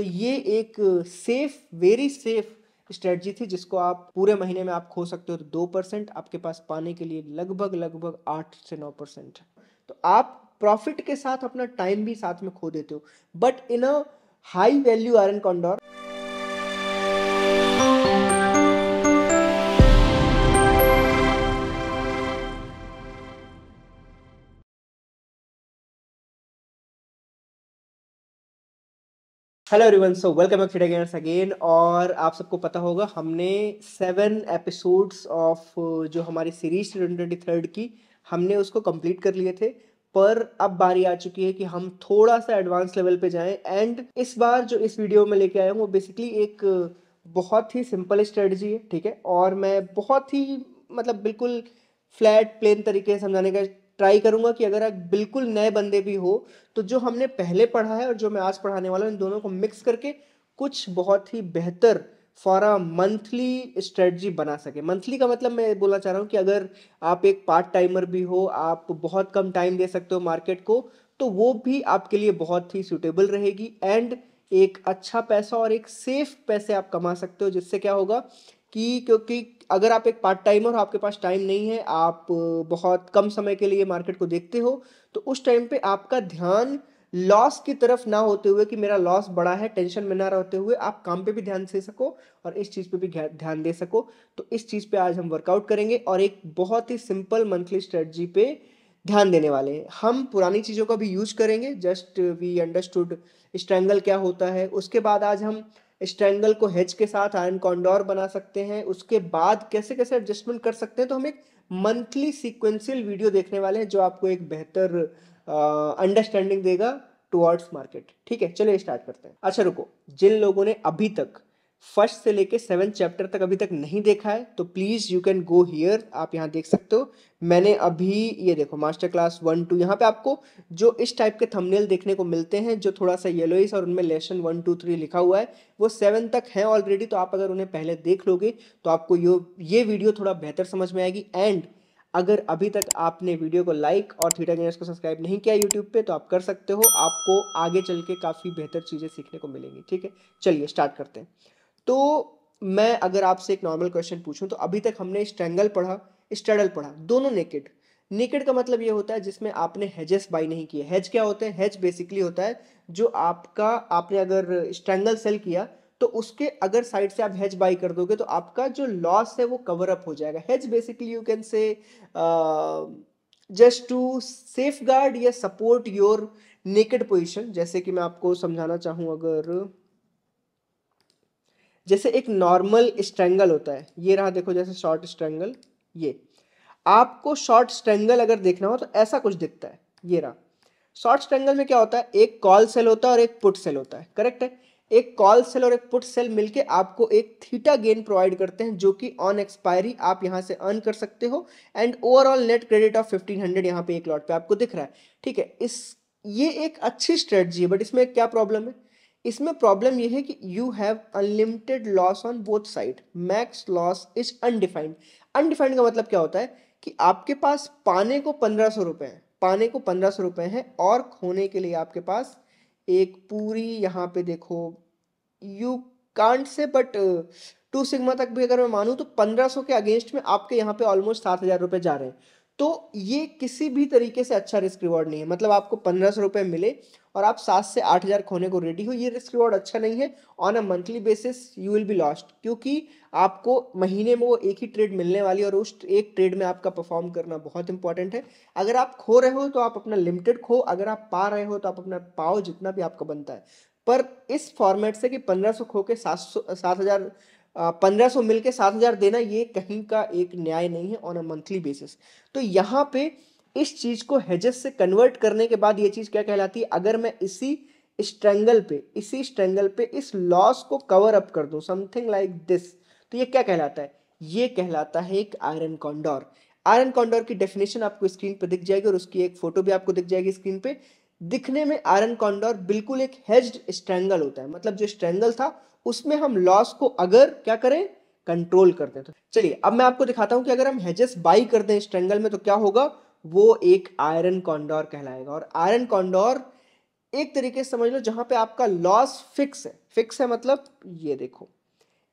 तो ये एक सेफ वेरी सेफ स्ट्रेटजी थी जिसको आप पूरे महीने में आप खो सकते हो तो दो परसेंट आपके पास पाने के लिए लगभग लगभग आठ से नौ परसेंट तो आप प्रॉफिट के साथ अपना टाइम भी साथ में खो देते हो but in a high value iron condor hello everyone so welcome back to again again और आप सबको पता होगा हमने सेवन एपिसोड्स ऑफ जो हमारी सीरीज ट्वेंटी ट्वेंटी थर्ड की हमने उसको कंप्लीट कर लिए थे पर अब बारी आ चुकी है कि हम थोड़ा सा एडवांस लेवल पे जाएं एंड इस बार जो इस वीडियो में लेके आया हूँ वो बेसिकली एक uh, बहुत ही सिंपल स्ट्रेटजी है ठीक है और मैं बहुत ही मतलब बिल्कुल फ्लैट प्लेन तरीके से समझाने का ट्राई करूंगा कि अगर आप बिल्कुल नए बंदे भी हो तो जो हमने पहले पढ़ा है और जो मैं आज पढ़ाने वाला हूँ इन दोनों को मिक्स करके कुछ बहुत ही बेहतर फॉर अ मंथली स्ट्रेटजी बना सके मंथली का मतलब मैं बोलना चाह रहा हूँ कि अगर आप एक पार्ट टाइमर भी हो आप बहुत कम टाइम दे सकते हो मार्केट को तो वो भी आपके लिए बहुत ही सूटेबल रहेगी एंड एक अच्छा पैसा और एक सेफ पैसे आप कमा सकते हो जिससे क्या होगा कि क्योंकि अगर आप एक पार्ट टाइम और आपके पास टाइम नहीं है आप बहुत कम समय के लिए मार्केट को देखते हो तो उस टाइम पे आपका ध्यान लॉस की तरफ ना होते हुए कि मेरा लॉस बड़ा है टेंशन में ना रहते हुए आप काम पे भी ध्यान दे सको और इस चीज़ पे भी ध्यान दे सको तो इस चीज़ पे आज हम वर्कआउट करेंगे और एक बहुत ही सिंपल मंथली स्ट्रेटजी पे ध्यान देने वाले हैं हम पुरानी चीज़ों का भी यूज करेंगे जस्ट वी अंडरस्टूड स्ट्रैंगल क्या होता है उसके बाद आज हम स्ट्रैंगल को हेज के साथ आयरन कॉन्डोर बना सकते हैं उसके बाद कैसे कैसे एडजस्टमेंट कर सकते हैं तो हम एक मंथली सीक्वेंशियल वीडियो देखने वाले हैं जो आपको एक बेहतर अंडरस्टैंडिंग देगा टुवर्ड्स मार्केट ठीक है चलिए स्टार्ट करते हैं अच्छा रुको जिन लोगों ने अभी तक फर्स्ट से लेके सेवन चैप्टर तक अभी तक नहीं देखा है तो please you can go here आप यहाँ देख सकते हो मैंने अभी ये देखो मास्टर क्लास वन टू यहाँ पे आपको जो इस टाइप के थंबनेल देखने को मिलते हैं जो थोड़ा सा येलोइस और उनमें लेसन वन टू थ्री लिखा हुआ है वो सेवन तक हैं ऑलरेडी तो आप अगर उन्हें पहले देख लोगे तो आपको यो ये वीडियो थोड़ा बेहतर समझ में आएगी एंड अगर अभी तक आपने वीडियो को लाइक और थीटा गेनर्स को सब्सक्राइब नहीं किया यूट्यूब पे तो आप कर सकते हो आपको आगे चल के काफ़ी बेहतर चीज़ें सीखने को मिलेंगी ठीक है चलिए स्टार्ट करते हैं तो मैं अगर आपसे एक नॉर्मल क्वेश्चन पूछूं तो अभी तक हमने स्ट्रेंगल पढ़ा स्ट्रेडल पढ़ा दोनों नेकेड नेकेड का मतलब ये होता है जिसमें आपने हेजेस बाई नहीं किए हेज क्या होते हैं हेज बेसिकली होता है जो आपका आपने अगर स्ट्रेंगल सेल किया तो उसके अगर साइड से आप हेज बाई कर दोगे तो आपका जो लॉस है वो कवर अप हो जाएगा hedge basically you can say just to safeguard या सपोर्ट योर नेकेड पोजिशन जैसे कि मैं आपको समझाना चाहूँ अगर जैसे एक नॉर्मल स्ट्रेंगल होता है ये रहा देखो जैसे शॉर्ट स्ट्रेंगल ये आपको शॉर्ट स्ट्रेंगल अगर देखना हो तो ऐसा कुछ दिखता है ये रहा शॉर्ट स्ट्रेंगल में क्या होता है एक कॉल सेल होता है और एक पुट सेल होता है करेक्ट है एक कॉल सेल और एक पुट सेल मिलके आपको एक थीटा गेन प्रोवाइड करते हैं जो कि ऑन एक्सपायरी आप यहां से अर्न कर सकते हो and overall net credit of 1500 hundred यहाँ पे एक लॉट पे आपको दिख रहा है ठीक है इस ये एक अच्छी स्ट्रेटजी है बट इसमें क्या प्रॉब्लम है इसमें प्रॉब्लम यह है कि you have unlimited loss on both side max loss is undefined undefined का मतलब क्या होता है कि आपके पास पाने को पंद्रह सौ रुपये हैं पाने को पंद्रह सौ रुपये हैं और खोने के लिए आपके पास एक पूरी यहाँ पे देखो you can't say but two sigma तक भी अगर मैं मानूँ तो पंद्रह सौ के अगेंस्ट में आपके यहाँ पे ऑलमोस्ट सात हज़ार रुपये जा रहे हैं तो ये किसी भी तरीके से अच्छा रिस्क रिवॉर्ड नहीं है मतलब आपको पंद्रह सौ रुपये मिले और आप सात से आठ हज़ार खोने को रेडी हो ये रिस्क रिवॉर्ड अच्छा नहीं है on a monthly basis you will be lost क्योंकि आपको महीने में वो एक ही ट्रेड मिलने वाली है और उस एक ट्रेड में आपका परफॉर्म करना बहुत इंपॉर्टेंट है अगर आप खो रहे हो तो आप अपना लिमिटेड खो अगर आप पा रहे हो तो आप अपना पाओ जितना भी आपका बनता है पर इस फॉर्मेट से कि पंद्रह सौ खो के सात सौ सात हज़ार पंद्रह सौ मिल के सात हजार देना ये कहीं का एक न्याय नहीं है ऑन अ मंथली बेसिस तो यहाँ पे इस चीज को हेजेस से कन्वर्ट करने के बाद ये चीज क्या कहलाती है अगर मैं इसी स्ट्रेंगल पे इसी स्ट्रेंगल पे इस लॉस को कवर अप कर दूं समथिंग लाइक दिस तो ये क्या कहलाता है ये कहलाता है एक आयरन कॉन्डोर आयरन कॉन्डोर की डेफिनेशन आपको स्क्रीन पर दिख जाएगी और उसकी एक फोटो भी आपको दिख जाएगी स्क्रीन पे दिखने में आयरन कॉन्डोर बिल्कुल एक हेज्ड स्ट्रेंगल होता है मतलब जो स्ट्रेंगल था उसमें हम लॉस को अगर क्या करें कंट्रोल कर दें तो चलिए अब मैं आपको दिखाता हूं कि अगर हम हेजेस बाई कर दें स्ट्रेंगल में तो क्या होगा वो एक आयरन कॉन्डोर कहलाएगा और आयरन कॉन्डोर एक तरीके से समझ लो जहां पे आपका लॉस फिक्स है फिक्स है मतलब ये देखो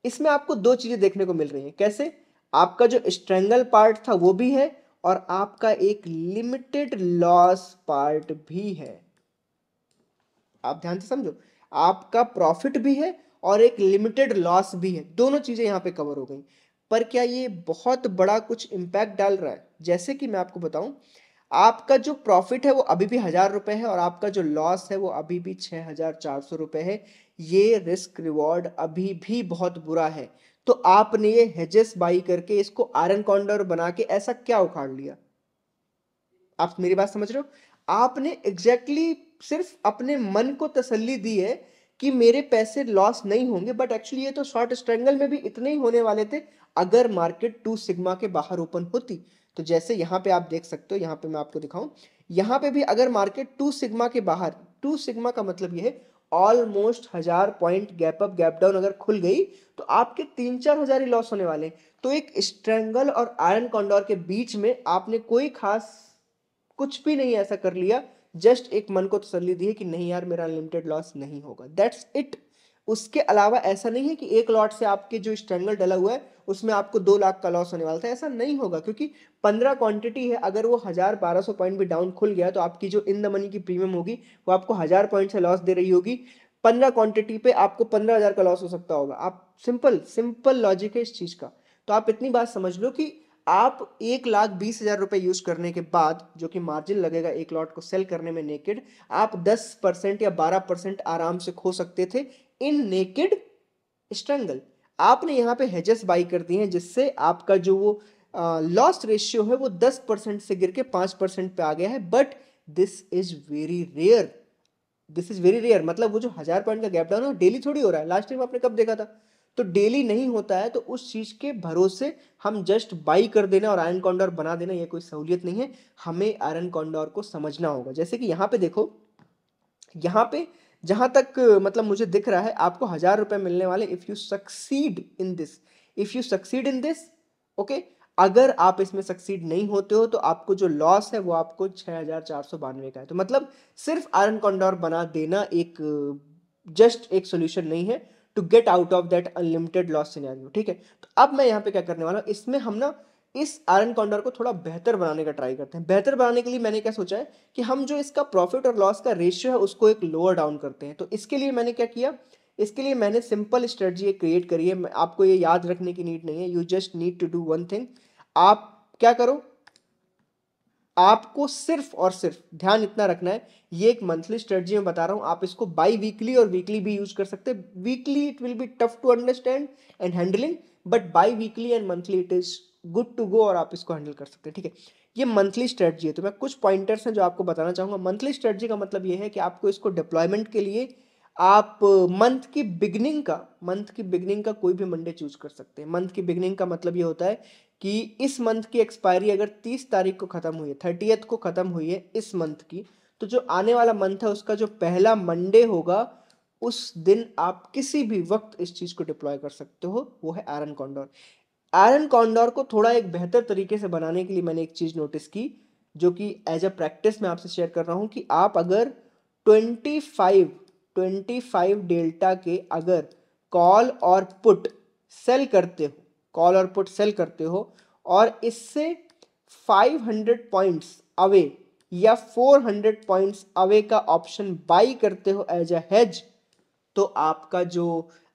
इसमें आपको दो चीज़ें देखने को मिल रही है कैसे आपका जो स्ट्रेंगल पार्ट था वो भी है और आपका एक लिमिटेड लॉस पार्ट भी है आप ध्यान से समझो आपका प्रॉफिट भी है और एक लिमिटेड लॉस भी है दोनों चीज़ें यहां पे कवर हो गई पर क्या ये बहुत बड़ा कुछ इंपैक्ट डाल रहा है जैसे कि मैं आपको बताऊं आपका जो प्रॉफिट है वो अभी भी हज़ार रुपए है और आपका जो लॉस है वो अभी भी छह हज़ार चार सौ रुपए है ये रिस्क रिवॉर्ड अभी भी बहुत बुरा है तो आपने ये हेजेस बाई करके इसको आयरन कॉन्डर बना के ऐसा क्या उखाड़ लिया आप मेरी बात समझ रहे हो आपने एग्जैक्टली exactly सिर्फ अपने मन को तसल्ली दी है कि मेरे पैसे लॉस नहीं होंगे बट एक्चुअली ये तो शॉर्ट स्ट्रेंगल में भी इतने ही होने वाले थे अगर मार्केट टू सिग्मा के बाहर ओपन होती तो जैसे यहाँ पे आप देख सकते हो यहाँ पे मैं आपको दिखाऊं यहाँ पे भी अगर मार्केट टू सिग्मा के बाहर टू सिग्मा का मतलब ये है ऑलमोस्ट हजार point gap up gap down अगर खुल गई तो आपके तीन चार हजार ही लॉस होने वाले तो एक स्ट्रेंगल और आयरन कॉन्डोर के बीच में आपने कोई खास कुछ भी नहीं ऐसा कर लिया जस्ट एक मन को तसली दी है कि नहीं यार मेरा अनलिमिटेड लॉस नहीं होगा दैट्स इट उसके अलावा ऐसा नहीं है कि एक लॉट से आपके जो स्ट्रैंगल डला हुआ है उसमें आपको दो लाख का लॉस होने वाला था ऐसा नहीं होगा क्योंकि पंद्रह क्वांटिटी है अगर वो हज़ार बारह सौ पॉइंट भी डाउन खुल गया तो आपकी जो इन द मनी की प्रीमियम होगी वो आपको हज़ार पॉइंट से लॉस दे रही होगी पंद्रह क्वांटिटी पे आपको पंद्रह हज़ार का लॉस हो सकता होगा आप सिंपल सिंपल लॉजिक है इस चीज़ का तो आप इतनी बात समझ लो कि आप एक लाख बीस हज़ार रुपए यूज़ करने के बाद जो कि मार्जिन लगेगा एक लॉट को सेल करने में नेकेड आप दस परसेंट या बारह परसेंट आराम से खो सकते थे इन नेकेड स्ट्रंगल आपने यहाँ पे हेजेस बाई कर दिए हैं जिससे आपका जो वो लॉस रेशियो है वो दस परसेंट से गिर के पाँच परसेंट पे आ गया है but this is very rare this is very rare मतलब वो जो हज़ार पॉइंट का गैप डाउन है डेली थोड़ी हो रहा है लास्ट टाइम आपने कब देखा था तो डेली नहीं होता है तो उस चीज़ के भरोसे हम जस्ट बाई कर देना और आयरन कॉन्डोर बना देना ये कोई सहूलियत नहीं है हमें आयरन कॉन्डोर को समझना होगा जैसे कि यहाँ पे देखो यहाँ पे जहां तक मतलब मुझे दिख रहा है आपको हज़ार रुपए मिलने वाले if you succeed in this if you succeed in this okay अगर आप इसमें सक्सीड नहीं होते हो तो आपको जो लॉस है वो आपको छह हज़ार चार सौ बानवे का है तो मतलब सिर्फ आयरन कॉन्डोर बना देना एक जस्ट एक सोल्यूशन नहीं है to get out of that unlimited loss scenario ठीक है तो अब मैं यहाँ पे क्या करने वाला हूँ इसमें हम ना इस आयरन कॉन्डर को थोड़ा बेहतर बनाने का ट्राई करते हैं बेहतर बनाने के लिए मैंने क्या सोचा है कि हम जो इसका प्रॉफिट और लॉस का रेशियो है उसको एक लोअर डाउन करते हैं तो इसके लिए मैंने क्या किया इसके लिए मैंने सिंपल स्ट्रेटजी क्रिएट करी है आपको ये याद रखने की नीड नहीं है you just need to do one thing आप क्या करो आपको सिर्फ और सिर्फ ध्यान इतना रखना है ये एक मंथली स्ट्रेटजी में बता रहा हूँ आप इसको बाई वीकली और वीकली भी यूज कर सकते हैं weekly it will be tough to understand and handling but biweekly and monthly it is good to go और आप इसको हैंडल कर सकते हैं ठीक है ये मंथली स्ट्रेटजी है तो मैं कुछ पॉइंटर्स हैं जो आपको बताना चाहूँगा मंथली स्ट्रेटजी का मतलब ये है कि आपको इसको डिप्लॉयमेंट के लिए आप मंथ की बिगनिंग का मंथ की बिगनिंग का कोई भी मंडे चूज कर सकते हैं मंथ की बिगनिंग का मतलब ये होता है कि इस मंथ की एक्सपायरी अगर तीस तारीख को ख़त्म हुई है थर्टी को ख़त्म हुई है इस मंथ की तो जो आने वाला मंथ है उसका जो पहला मंडे होगा उस दिन आप किसी भी वक्त इस चीज़ को डिप्लॉय कर सकते हो वो है आयरन कॉन्डोर आयरन कॉन्डोर को थोड़ा एक बेहतर तरीके से बनाने के लिए मैंने एक चीज़ नोटिस की जो कि एज अ प्रैक्टिस मैं आपसे शेयर कर रहा हूँ कि आप अगर ट्वेंटी 25 डेल्टा के अगर कॉल और पुट सेल करते हो कॉल और पुट सेल करते हो और इससे फाइव हंड्रेड पॉइंट्स अवे या फोर हंड्रेड पॉइंट्स अवे का ऑप्शन बाई करते हो एज अ हेज तो आपका जो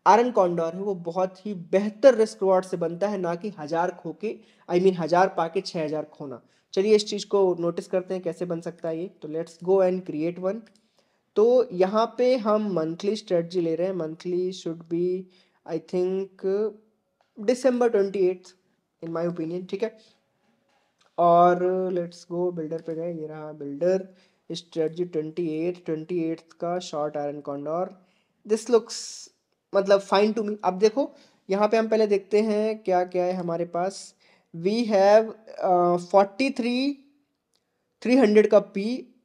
आरन कॉन्डोर है वो बहुत ही बेहतर रिस्क रिवॉर्ड से बनता है ना कि हजार खो के आई मीन हजार पा के छः हजार खोना चलिए इस चीज़ को नोटिस करते हैं कैसे बन सकता है ये तो let's go and create one तो यहाँ पे हम मंथली स्ट्रेटजी ले रहे हैं monthly should be I think December twenty eighth in my opinion ठीक है और लेट्स गो बिल्डर पे गए ये रहा builder strategy twenty eight twenty eight का short iron condor this looks मतलब फाइन टू मी अब देखो यहाँ पे हम पहले देखते हैं क्या क्या है हमारे पास we have forty three three hundred का पी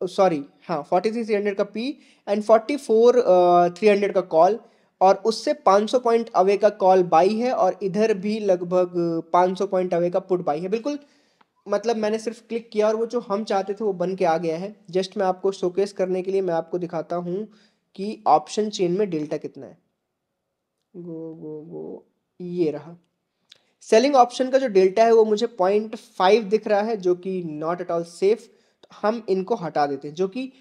सॉरी हाँ फोर्टी थ्री थ्री हंड्रेड का P and forty four three hundred का कॉल और उससे 500 पॉइंट अवे का कॉल बाई है और इधर भी लगभग 500 पॉइंट अवे का पुट बाई है बिल्कुल मतलब मैंने सिर्फ क्लिक किया और वो जो हम चाहते थे वो बन के आ गया है जस्ट मैं आपको शोकेस करने के लिए मैं आपको दिखाता हूँ कि ऑप्शन चेन में डेल्टा कितना है गो गो गो ये रहा सेलिंग ऑप्शन का जो डेल्टा है वो मुझे पॉइंट फाइव दिख रहा है जो कि नॉट एट ऑल सेफ हम इनको हटा देते हैं जो कि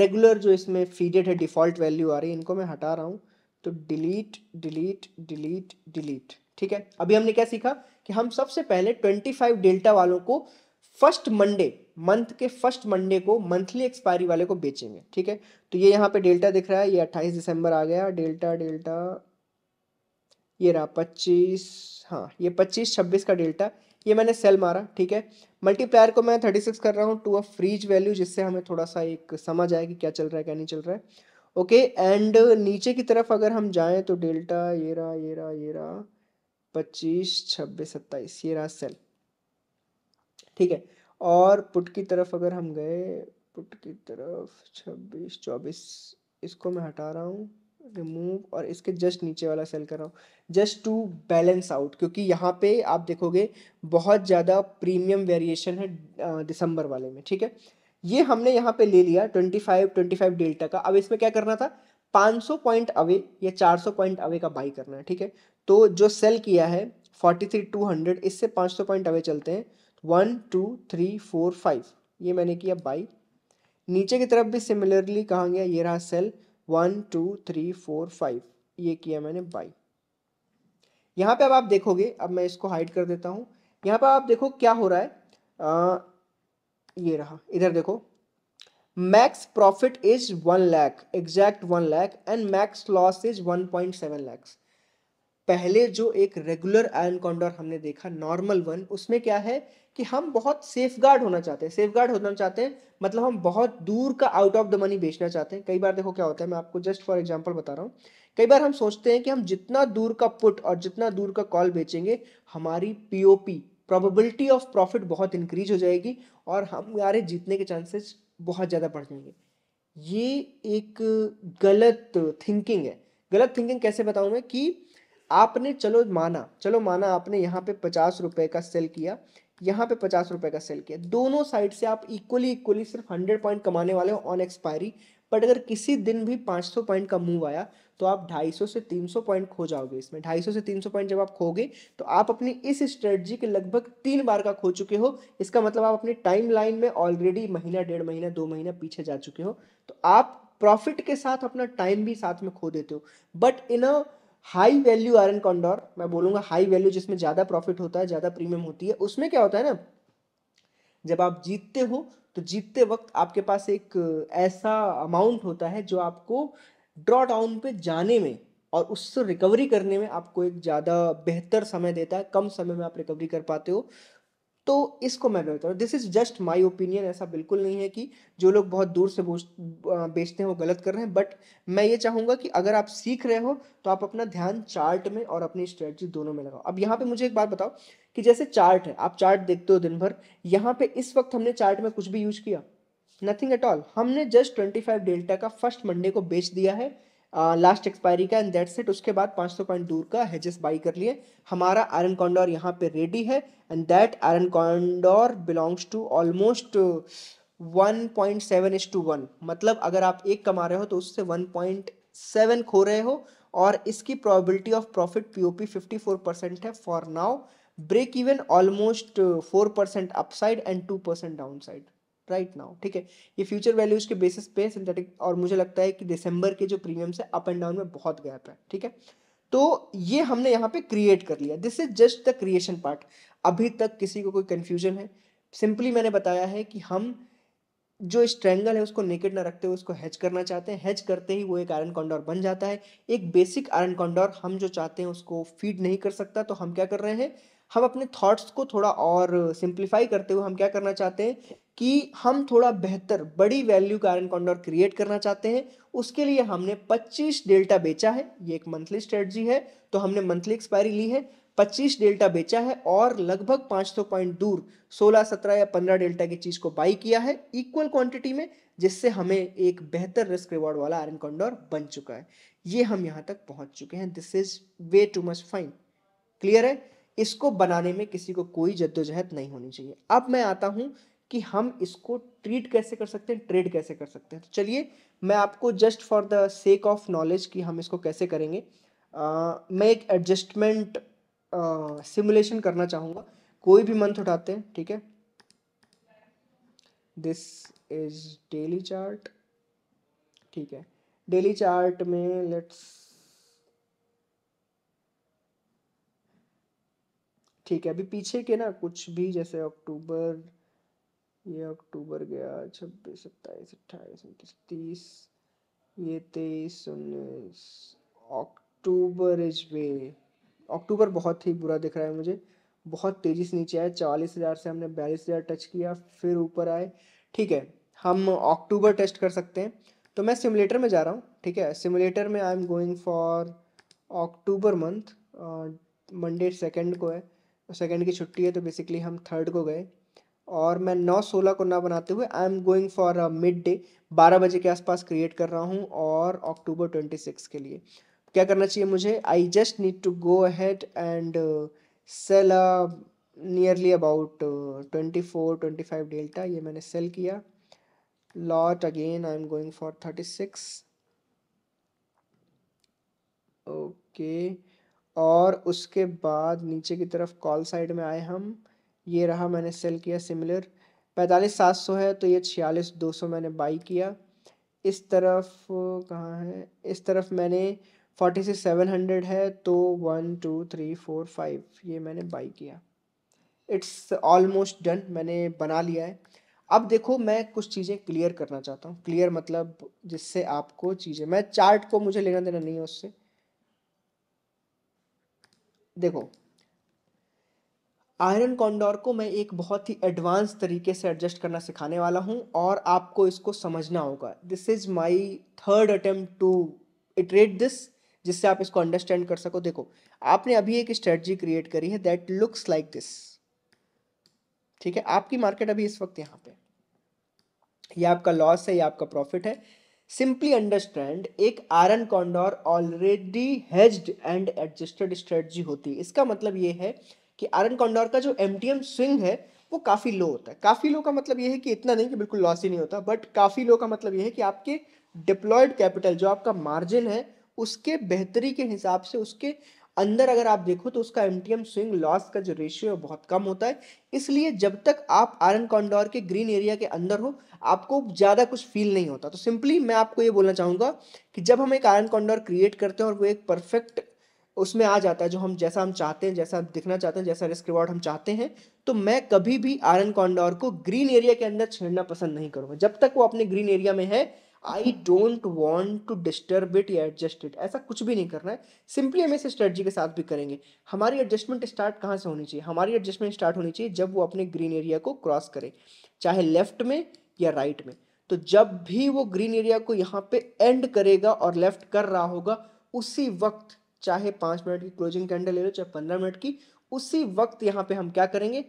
रेगुलर जो इसमें फीडेड है डिफ़ॉल्ट वैल्यू आ रही है इनको मैं हटा रहा हूँ तो डिलीट डिलीट डिलीट डिलीट ठीक है अभी हमने क्या सीखा कि हम सबसे पहले ट्वेंटी फाइव डेल्टा वालों को फर्स्ट मंडे मंथ के फर्स्ट मंडे को मंथली एक्सपायरी वाले को बेचेंगे ठीक है तो ये यहाँ पे डेल्टा दिख रहा है ये अट्ठाईस दिसंबर आ गया डेल्टा डेल्टा ये रहा पच्चीस हाँ ये पच्चीस छब्बीस का डेल्टा ये मैंने सेल मारा ठीक है मल्टीप्लायर को मैं थर्टी सिक्स कर रहा हूँ टू अ फ्रीज वैल्यू जिससे हमें थोड़ा सा एक समझ आए कि क्या चल रहा है क्या नहीं चल रहा है ओके एंड नीचे की तरफ अगर हम जाएँ तो डेल्टा ये रहा ये रहा ये रहा पच्चीस छब्बीस सत्ताईस ये रहा सेल ठीक है और पुट की तरफ अगर हम गए पुट की तरफ छब्बीस चौबीस इसको मैं हटा रहा हूँ रिमूव और इसके जस्ट नीचे वाला सेल कर रहा हूँ जस्ट टू बैलेंस आउट क्योंकि यहाँ पे आप देखोगे बहुत ज़्यादा प्रीमियम वेरिएशन है दिसंबर वाले में ठीक है ये हमने यहाँ पे ले लिया 25 25 डेल्टा का अब इसमें क्या करना था 500 पॉइंट अवे या 400 पॉइंट अवे का बाई करना है ठीक है तो जो सेल किया है 43 200 इससे 500 पॉइंट अवे चलते हैं one two three four five ये मैंने किया बाई नीचे की तरफ भी सिमिलरली कहा गया ये रहा sell one two three four five ये किया मैंने बाई यहाँ पे अब आप देखोगे अब मैं इसको हाइड कर देता हूँ यहाँ पर आप देखो क्या हो रहा है आ, ये रहा इधर देखो max profit is one lakh exact one lakh and max loss is one point seven lakhs पहले जो एक रेगुलर आयन कॉन्डोर हमने देखा नॉर्मल वन उसमें क्या है कि हम बहुत सेफ गार्ड होना चाहते हैं सेफ गार्ड होना चाहते हैं मतलब हम बहुत दूर का आउट ऑफ द मनी बेचना चाहते हैं कई बार देखो क्या होता है मैं आपको जस्ट फॉर एग्जाम्पल बता रहा हूँ कई बार हम सोचते हैं कि हम जितना दूर का पुट और जितना दूर का कॉल बेचेंगे हमारी पीओपी प्रोबेबिलिटी ऑफ प्रॉफिट बहुत इंक्रीज हो जाएगी और हमारे जीतने के चांसेस बहुत ज़्यादा बढ़ जाएंगे ये एक गलत थिंकिंग है गलत थिंकिंग कैसे बताऊँ मैं कि आपने चलो माना चलो माना आपने यहाँ पे पचास रुपये का सेल किया यहाँ पे पचास रुपए का सेल किया दोनों साइड से आप इक्वली इक्वली सिर्फ हंड्रेड पॉइंट कमाने वाले हो ऑन एक्सपायरी बट अगर किसी दिन भी पाँच सौ पॉइंट का मूव आया तो आप ढाई सौ से तीन सौ पॉइंट खो जाओगे इसमें ढाई सौ से तीन सौ पॉइंट जब आप खोगे तो आप अपनी इस स्ट्रेटजी के लगभग तीन बार का खो चुके हो इसका मतलब आप अपनी टाइम लाइन में ऑलरेडी महीना डेढ़ महीना दो महीना पीछे जा चुके हो तो आप प्रॉफिट के साथ अपना टाइम भी साथ में खो देते हो but in a high value iron condor मैं बोलूंगा हाई वैल्यू जिसमें ज़्यादा प्रॉफिट होता है ज़्यादा प्रीमियम होती है उसमें क्या होता है ना जब आप जीतते हो तो जीतते वक्त आपके पास एक ऐसा अमाउंट होता है जो आपको ड्रॉ डाउन पे जाने में और उससे रिकवरी करने में आपको एक ज़्यादा बेहतर समय देता है कम समय में आप रिकवरी कर पाते हो तो इसको मैं बेहतर हूँ this is just my opinion ऐसा बिल्कुल नहीं है कि जो लोग बहुत दूर से बेचते हैं वो गलत कर रहे हैं बट मैं ये चाहूँगा कि अगर आप सीख रहे हो तो आप अपना ध्यान चार्ट में और अपनी स्ट्रेटजी दोनों में लगाओ अब यहाँ पे मुझे एक बात बताओ कि जैसे चार्ट है आप चार्ट देखते हो दिन भर यहाँ पे इस वक्त हमने चार्ट में कुछ भी यूज किया नथिंग एट ऑल हमने जस्ट ट्वेंटी फाइव डेल्टा का फर्स्ट मंडे को बेच दिया है लास्ट एक्सपायरी का एंड दैट्स इट उसके बाद 500 पॉइंट दूर का हेजेस बाई कर लिए हमारा आयरन कॉन्डोर यहाँ पे रेडी है and that iron condor belongs to almost one point seven is to one मतलब अगर आप एक कमा रहे हो तो उससे वन पॉइंट सेवन खो रहे हो और इसकी probability of profit POP fifty four percent है for now break even almost four percent upside and two percent downside right now ठीक है ये फ्यूचर वैल्यूज के बेसिस पे सिंथेटिक और मुझे लगता है कि दिसंबर के जो प्रीमियम है अप एंड डाउन में बहुत गैप है ठीक है तो ये हमने यहाँ पे क्रिएट कर लिया this is just the creation part अभी तक किसी को कोई कन्फ्यूजन है सिंपली मैंने बताया है कि हम जो स्ट्रेंगल है उसको नेकेट ना रखते हुए उसको हैच करना चाहते हैं हैच करते ही वो एक आयरन कॉन्डोर बन जाता है एक बेसिक आयरन कॉन्डोर हम जो चाहते हैं उसको फीड नहीं कर सकता तो हम क्या कर रहे हैं हम अपने थॉट्स को थोड़ा और सिंप्लीफाई करते हुए हम क्या करना चाहते हैं कि हम थोड़ा बेहतर बड़ी वैल्यू का आयरन कॉन्डोर क्रिएट करना चाहते हैं उसके लिए हमने 25 डेल्टा बेचा है ये एक मंथली स्ट्रेटजी है तो हमने मंथली एक्सपायरी ली है 25 डेल्टा बेचा है और लगभग 500 पॉइंट दूर 16, 17 या 15 डेल्टा की चीज़ को बाई किया है इक्वल क्वांटिटी में जिससे हमें एक बेहतर रिस्क रिवॉर्ड वाला आयरन कॉन्डोर बन चुका है ये हम यहाँ तक पहुंच चुके हैं this is way too much fine clear है इसको बनाने में किसी को कोई जद्दोजहद नहीं होनी चाहिए अब मैं आता हूं कि हम इसको ट्रीट कैसे कर सकते हैं ट्रेड कैसे कर सकते हैं तो चलिए मैं आपको just for the sake of knowledge कि हम इसको कैसे करेंगे आ, मैं एक एडजस्टमेंट सिमुलेशन करना चाहूँगा कोई भी मंथ उठाते हैं ठीक है दिस इज डेली चार्ट ठीक है डेली चार्ट में लेट्स ठीक है अभी पीछे के ना कुछ भी जैसे अक्टूबर ये अक्टूबर गया छब्बीस सत्ताईस अट्ठाईस उनतीस तीस ये तेईस उन्नीस अक्टूबर इज वे अक्टूबर बहुत ही बुरा दिख रहा है मुझे बहुत तेज़ी से नीचे आया चालीस हज़ार से हमने बयालीस हज़ार टच किया फिर ऊपर आए ठीक है हम अक्टूबर टेस्ट कर सकते हैं तो मैं सिमुलेटर में जा रहा हूँ ठीक है सिमुलेटर में I am going for October month Monday second को है सेकेंड की छुट्टी है तो बेसिकली हम थर्ड को गए और मैं नौ सोलह को ना बनाते हुए I am going for midday बारह बजे के आसपास क्रिएट कर रहा हूँ और अक्टूबर ट्वेंटी सिक्स के लिए क्या करना चाहिए मुझे I just need to go ahead and sell nearly about twenty four twenty five delta ये मैंने सेल किया lot I am going for thirty 36 okay और उसके बाद नीचे की तरफ कॉल साइड में आए हम ये रहा मैंने सेल किया सिमिलर पैंतालीस सात सौ है तो ये छियालीस दो सौ मैंने बाई किया इस तरफ कहाँ है इस तरफ मैंने फोर्टी सिक्स सेवन हंड्रेड है तो one two three four five ये मैंने बाई किया इट्स ऑलमोस्ट डन मैंने बना लिया है अब देखो मैं कुछ चीज़ें क्लियर करना चाहता हूँ क्लियर मतलब जिससे आपको चीज़ें मैं चार्ट को मुझे लेना देना नहीं है उससे देखो आयरन कॉन्डोर को मैं एक बहुत ही एडवांस तरीके से एडजस्ट करना सिखाने वाला हूँ और आपको इसको समझना होगा this is my third attempt to iterate this जिससे आप इसको अंडरस्टैंड कर सको देखो आपने अभी एक स्ट्रेटजी क्रिएट करी है दैट लुक्स लाइक दिस ठीक है आपकी मार्केट अभी इस वक्त यहाँ पे ये आपका लॉस है ये आपका प्रॉफिट है सिंपली अंडरस्टैंड एक iron condor already hedged and adjusted strategy होती है इसका मतलब ये है कि आरन कॉन्डोर का जो एम स्विंग है वो काफ़ी लो होता है काफ़ी लो का मतलब ये है कि इतना नहीं कि बिल्कुल लॉस ही नहीं होता बट काफ़ी लो का मतलब ये है कि आपके डिप्लॉयड कैपिटल जो आपका मार्जिन है उसके बेहतरी के हिसाब से उसके अंदर अगर आप देखो तो उसका एम स्विंग लॉस का जो रेशियो है बहुत कम होता है इसलिए जब तक आप आरन कॉन्डोर के ग्रीन एरिया के अंदर हो आपको ज़्यादा कुछ फील नहीं होता तो सिंपली मैं आपको ये बोलना चाहूँगा कि जब हम एक आरन कॉन्डोर क्रिएट करते हैं और वो एक परफेक्ट उसमें आ जाता है जो हम जैसा हम चाहते हैं जैसा दिखना चाहते हैं जैसा रिस्क रिवॉर्ड हम चाहते हैं तो मैं कभी भी आर एन कॉन्डोर को ग्रीन एरिया के अंदर छेड़ना पसंद नहीं करूँगा जब तक वो अपने ग्रीन एरिया में है I don't want to disturb it या एडजस्ट इट ऐसा कुछ भी नहीं करना है सिंपली हम इस स्ट्रेटजी के साथ भी करेंगे हमारी एडजस्टमेंट स्टार्ट कहाँ से होनी चाहिए हमारी एडजस्टमेंट स्टार्ट होनी चाहिए जब वो अपने ग्रीन एरिया को क्रॉस करे चाहे लेफ्ट में या राइट right में तो जब भी वो ग्रीन एरिया को यहाँ पे एंड करेगा और लेफ्ट कर रहा होगा उसी वक्त चाहे पांच मिनट की क्लोजिंग कैंडल ले लो चाहे पंद्रह मिनट की उसी वक्त यहाँ पे हम क्या करेंगे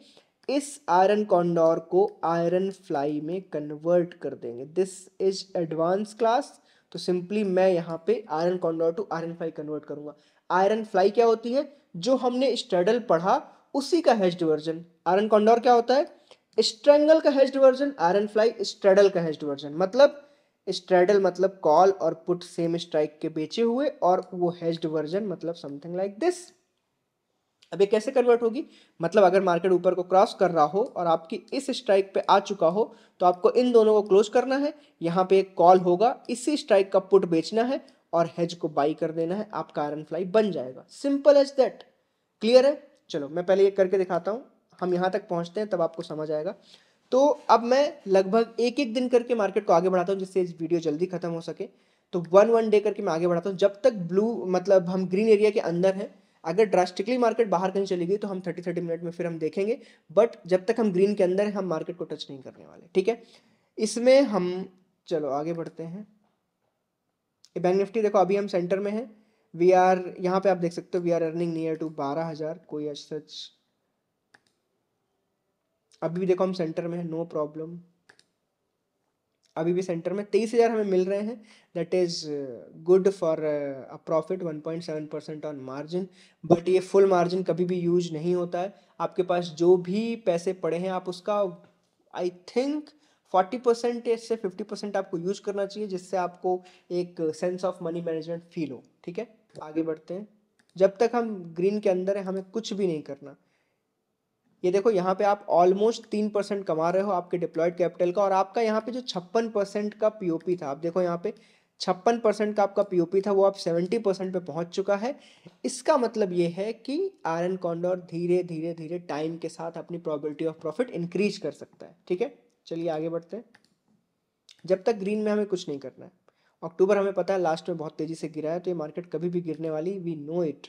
इस आयरन कॉन्डोर को आयरन फ्लाई में कन्वर्ट कर देंगे दिस इज एडवांस क्लास तो सिंपली मैं यहाँ पे iron condor to iron fly convert करूंगा आयरन फ्लाई क्या होती है जो हमने स्ट्रेडल पढ़ा उसी का हेज्ड वर्जन आयरन कॉन्डोर क्या होता है स्ट्रेंगल का hedged version iron fly straddle का हेज्ड वर्जन मतलब स्ट्रेडल मतलब कॉल और पुट सेम स्ट्राइक के बेचे हुए और वो हेज्ड वर्जन मतलब समथिंग लाइक दिस अब ये कैसे कन्वर्ट होगी मतलब अगर मार्केट ऊपर को क्रॉस कर रहा हो और आपकी इस स्ट्राइक पे आ चुका हो तो आपको इन दोनों को क्लोज करना है यहाँ पे एक कॉल होगा इसी स्ट्राइक का पुट बेचना है और हेज को बाई कर देना है आपका आयरन फ्लाई बन जाएगा सिंपल एज दैट क्लियर है चलो मैं पहले ये करके दिखाता हूँ हम यहाँ तक पहुँचते हैं तब आपको समझ आएगा तो अब मैं लगभग एक एक दिन करके मार्केट को आगे बढ़ाता हूँ जिससे इस वीडियो जल्दी खत्म हो सके तो वन वन डे करके मैं आगे बढ़ाता हूँ जब तक ब्लू मतलब हम ग्रीन एरिया के अंदर हैं अगर ड्रास्टिकली मार्केट बाहर कहीं चली गई तो हम थर्टी थर्टी मिनट में फिर हम देखेंगे बट जब तक हम ग्रीन के अंदर हैं हम मार्केट को टच नहीं करने वाले ठीक है इसमें हम चलो आगे बढ़ते हैं बैंक निफ्टी देखो अभी हम सेंटर में हैं वी आर यहाँ पे आप देख सकते हो we are earning near to बारह हज़ार कोई सच अभी भी देखो हम सेंटर में है नो प्रॉब्लम अभी भी सेंटर में तेईस हज़ार हमें मिल रहे हैं that is good for a profit one point seven percent on margin but ये फुल मार्जिन कभी भी यूज नहीं होता है आपके पास जो भी पैसे पड़े हैं आप उसका आई थिंक फोर्टी परसेंट से फिफ्टी परसेंट आपको यूज करना चाहिए जिससे आपको एक sense of money management feel हो ठीक है आगे बढ़ते हैं जब तक हम ग्रीन के अंदर है हमें कुछ भी नहीं करना ये देखो यहाँ पे आप ऑलमोस्ट तीन परसेंट कमा रहे हो आपके डिप्लॉयड कैपिटल का और आपका यहाँ पे जो छप्पन परसेंट का पीओपी था आप देखो यहाँ पे छप्पन परसेंट का आपका पीओपी था वो आप सेवेंटी परसेंट पे पहुंच चुका है इसका मतलब ये है कि आर एन कॉन्डोर धीरे धीरे धीरे टाइम के साथ अपनी प्रॉबिलिटी ऑफ प्रॉफिट इंक्रीज कर सकता है ठीक है चलिए आगे बढ़ते हैं जब तक ग्रीन में हमें कुछ नहीं करना है अक्टूबर हमें पता है लास्ट में बहुत तेज़ी से गिरा है तो ये मार्केट कभी भी गिरने वाली वी नो इट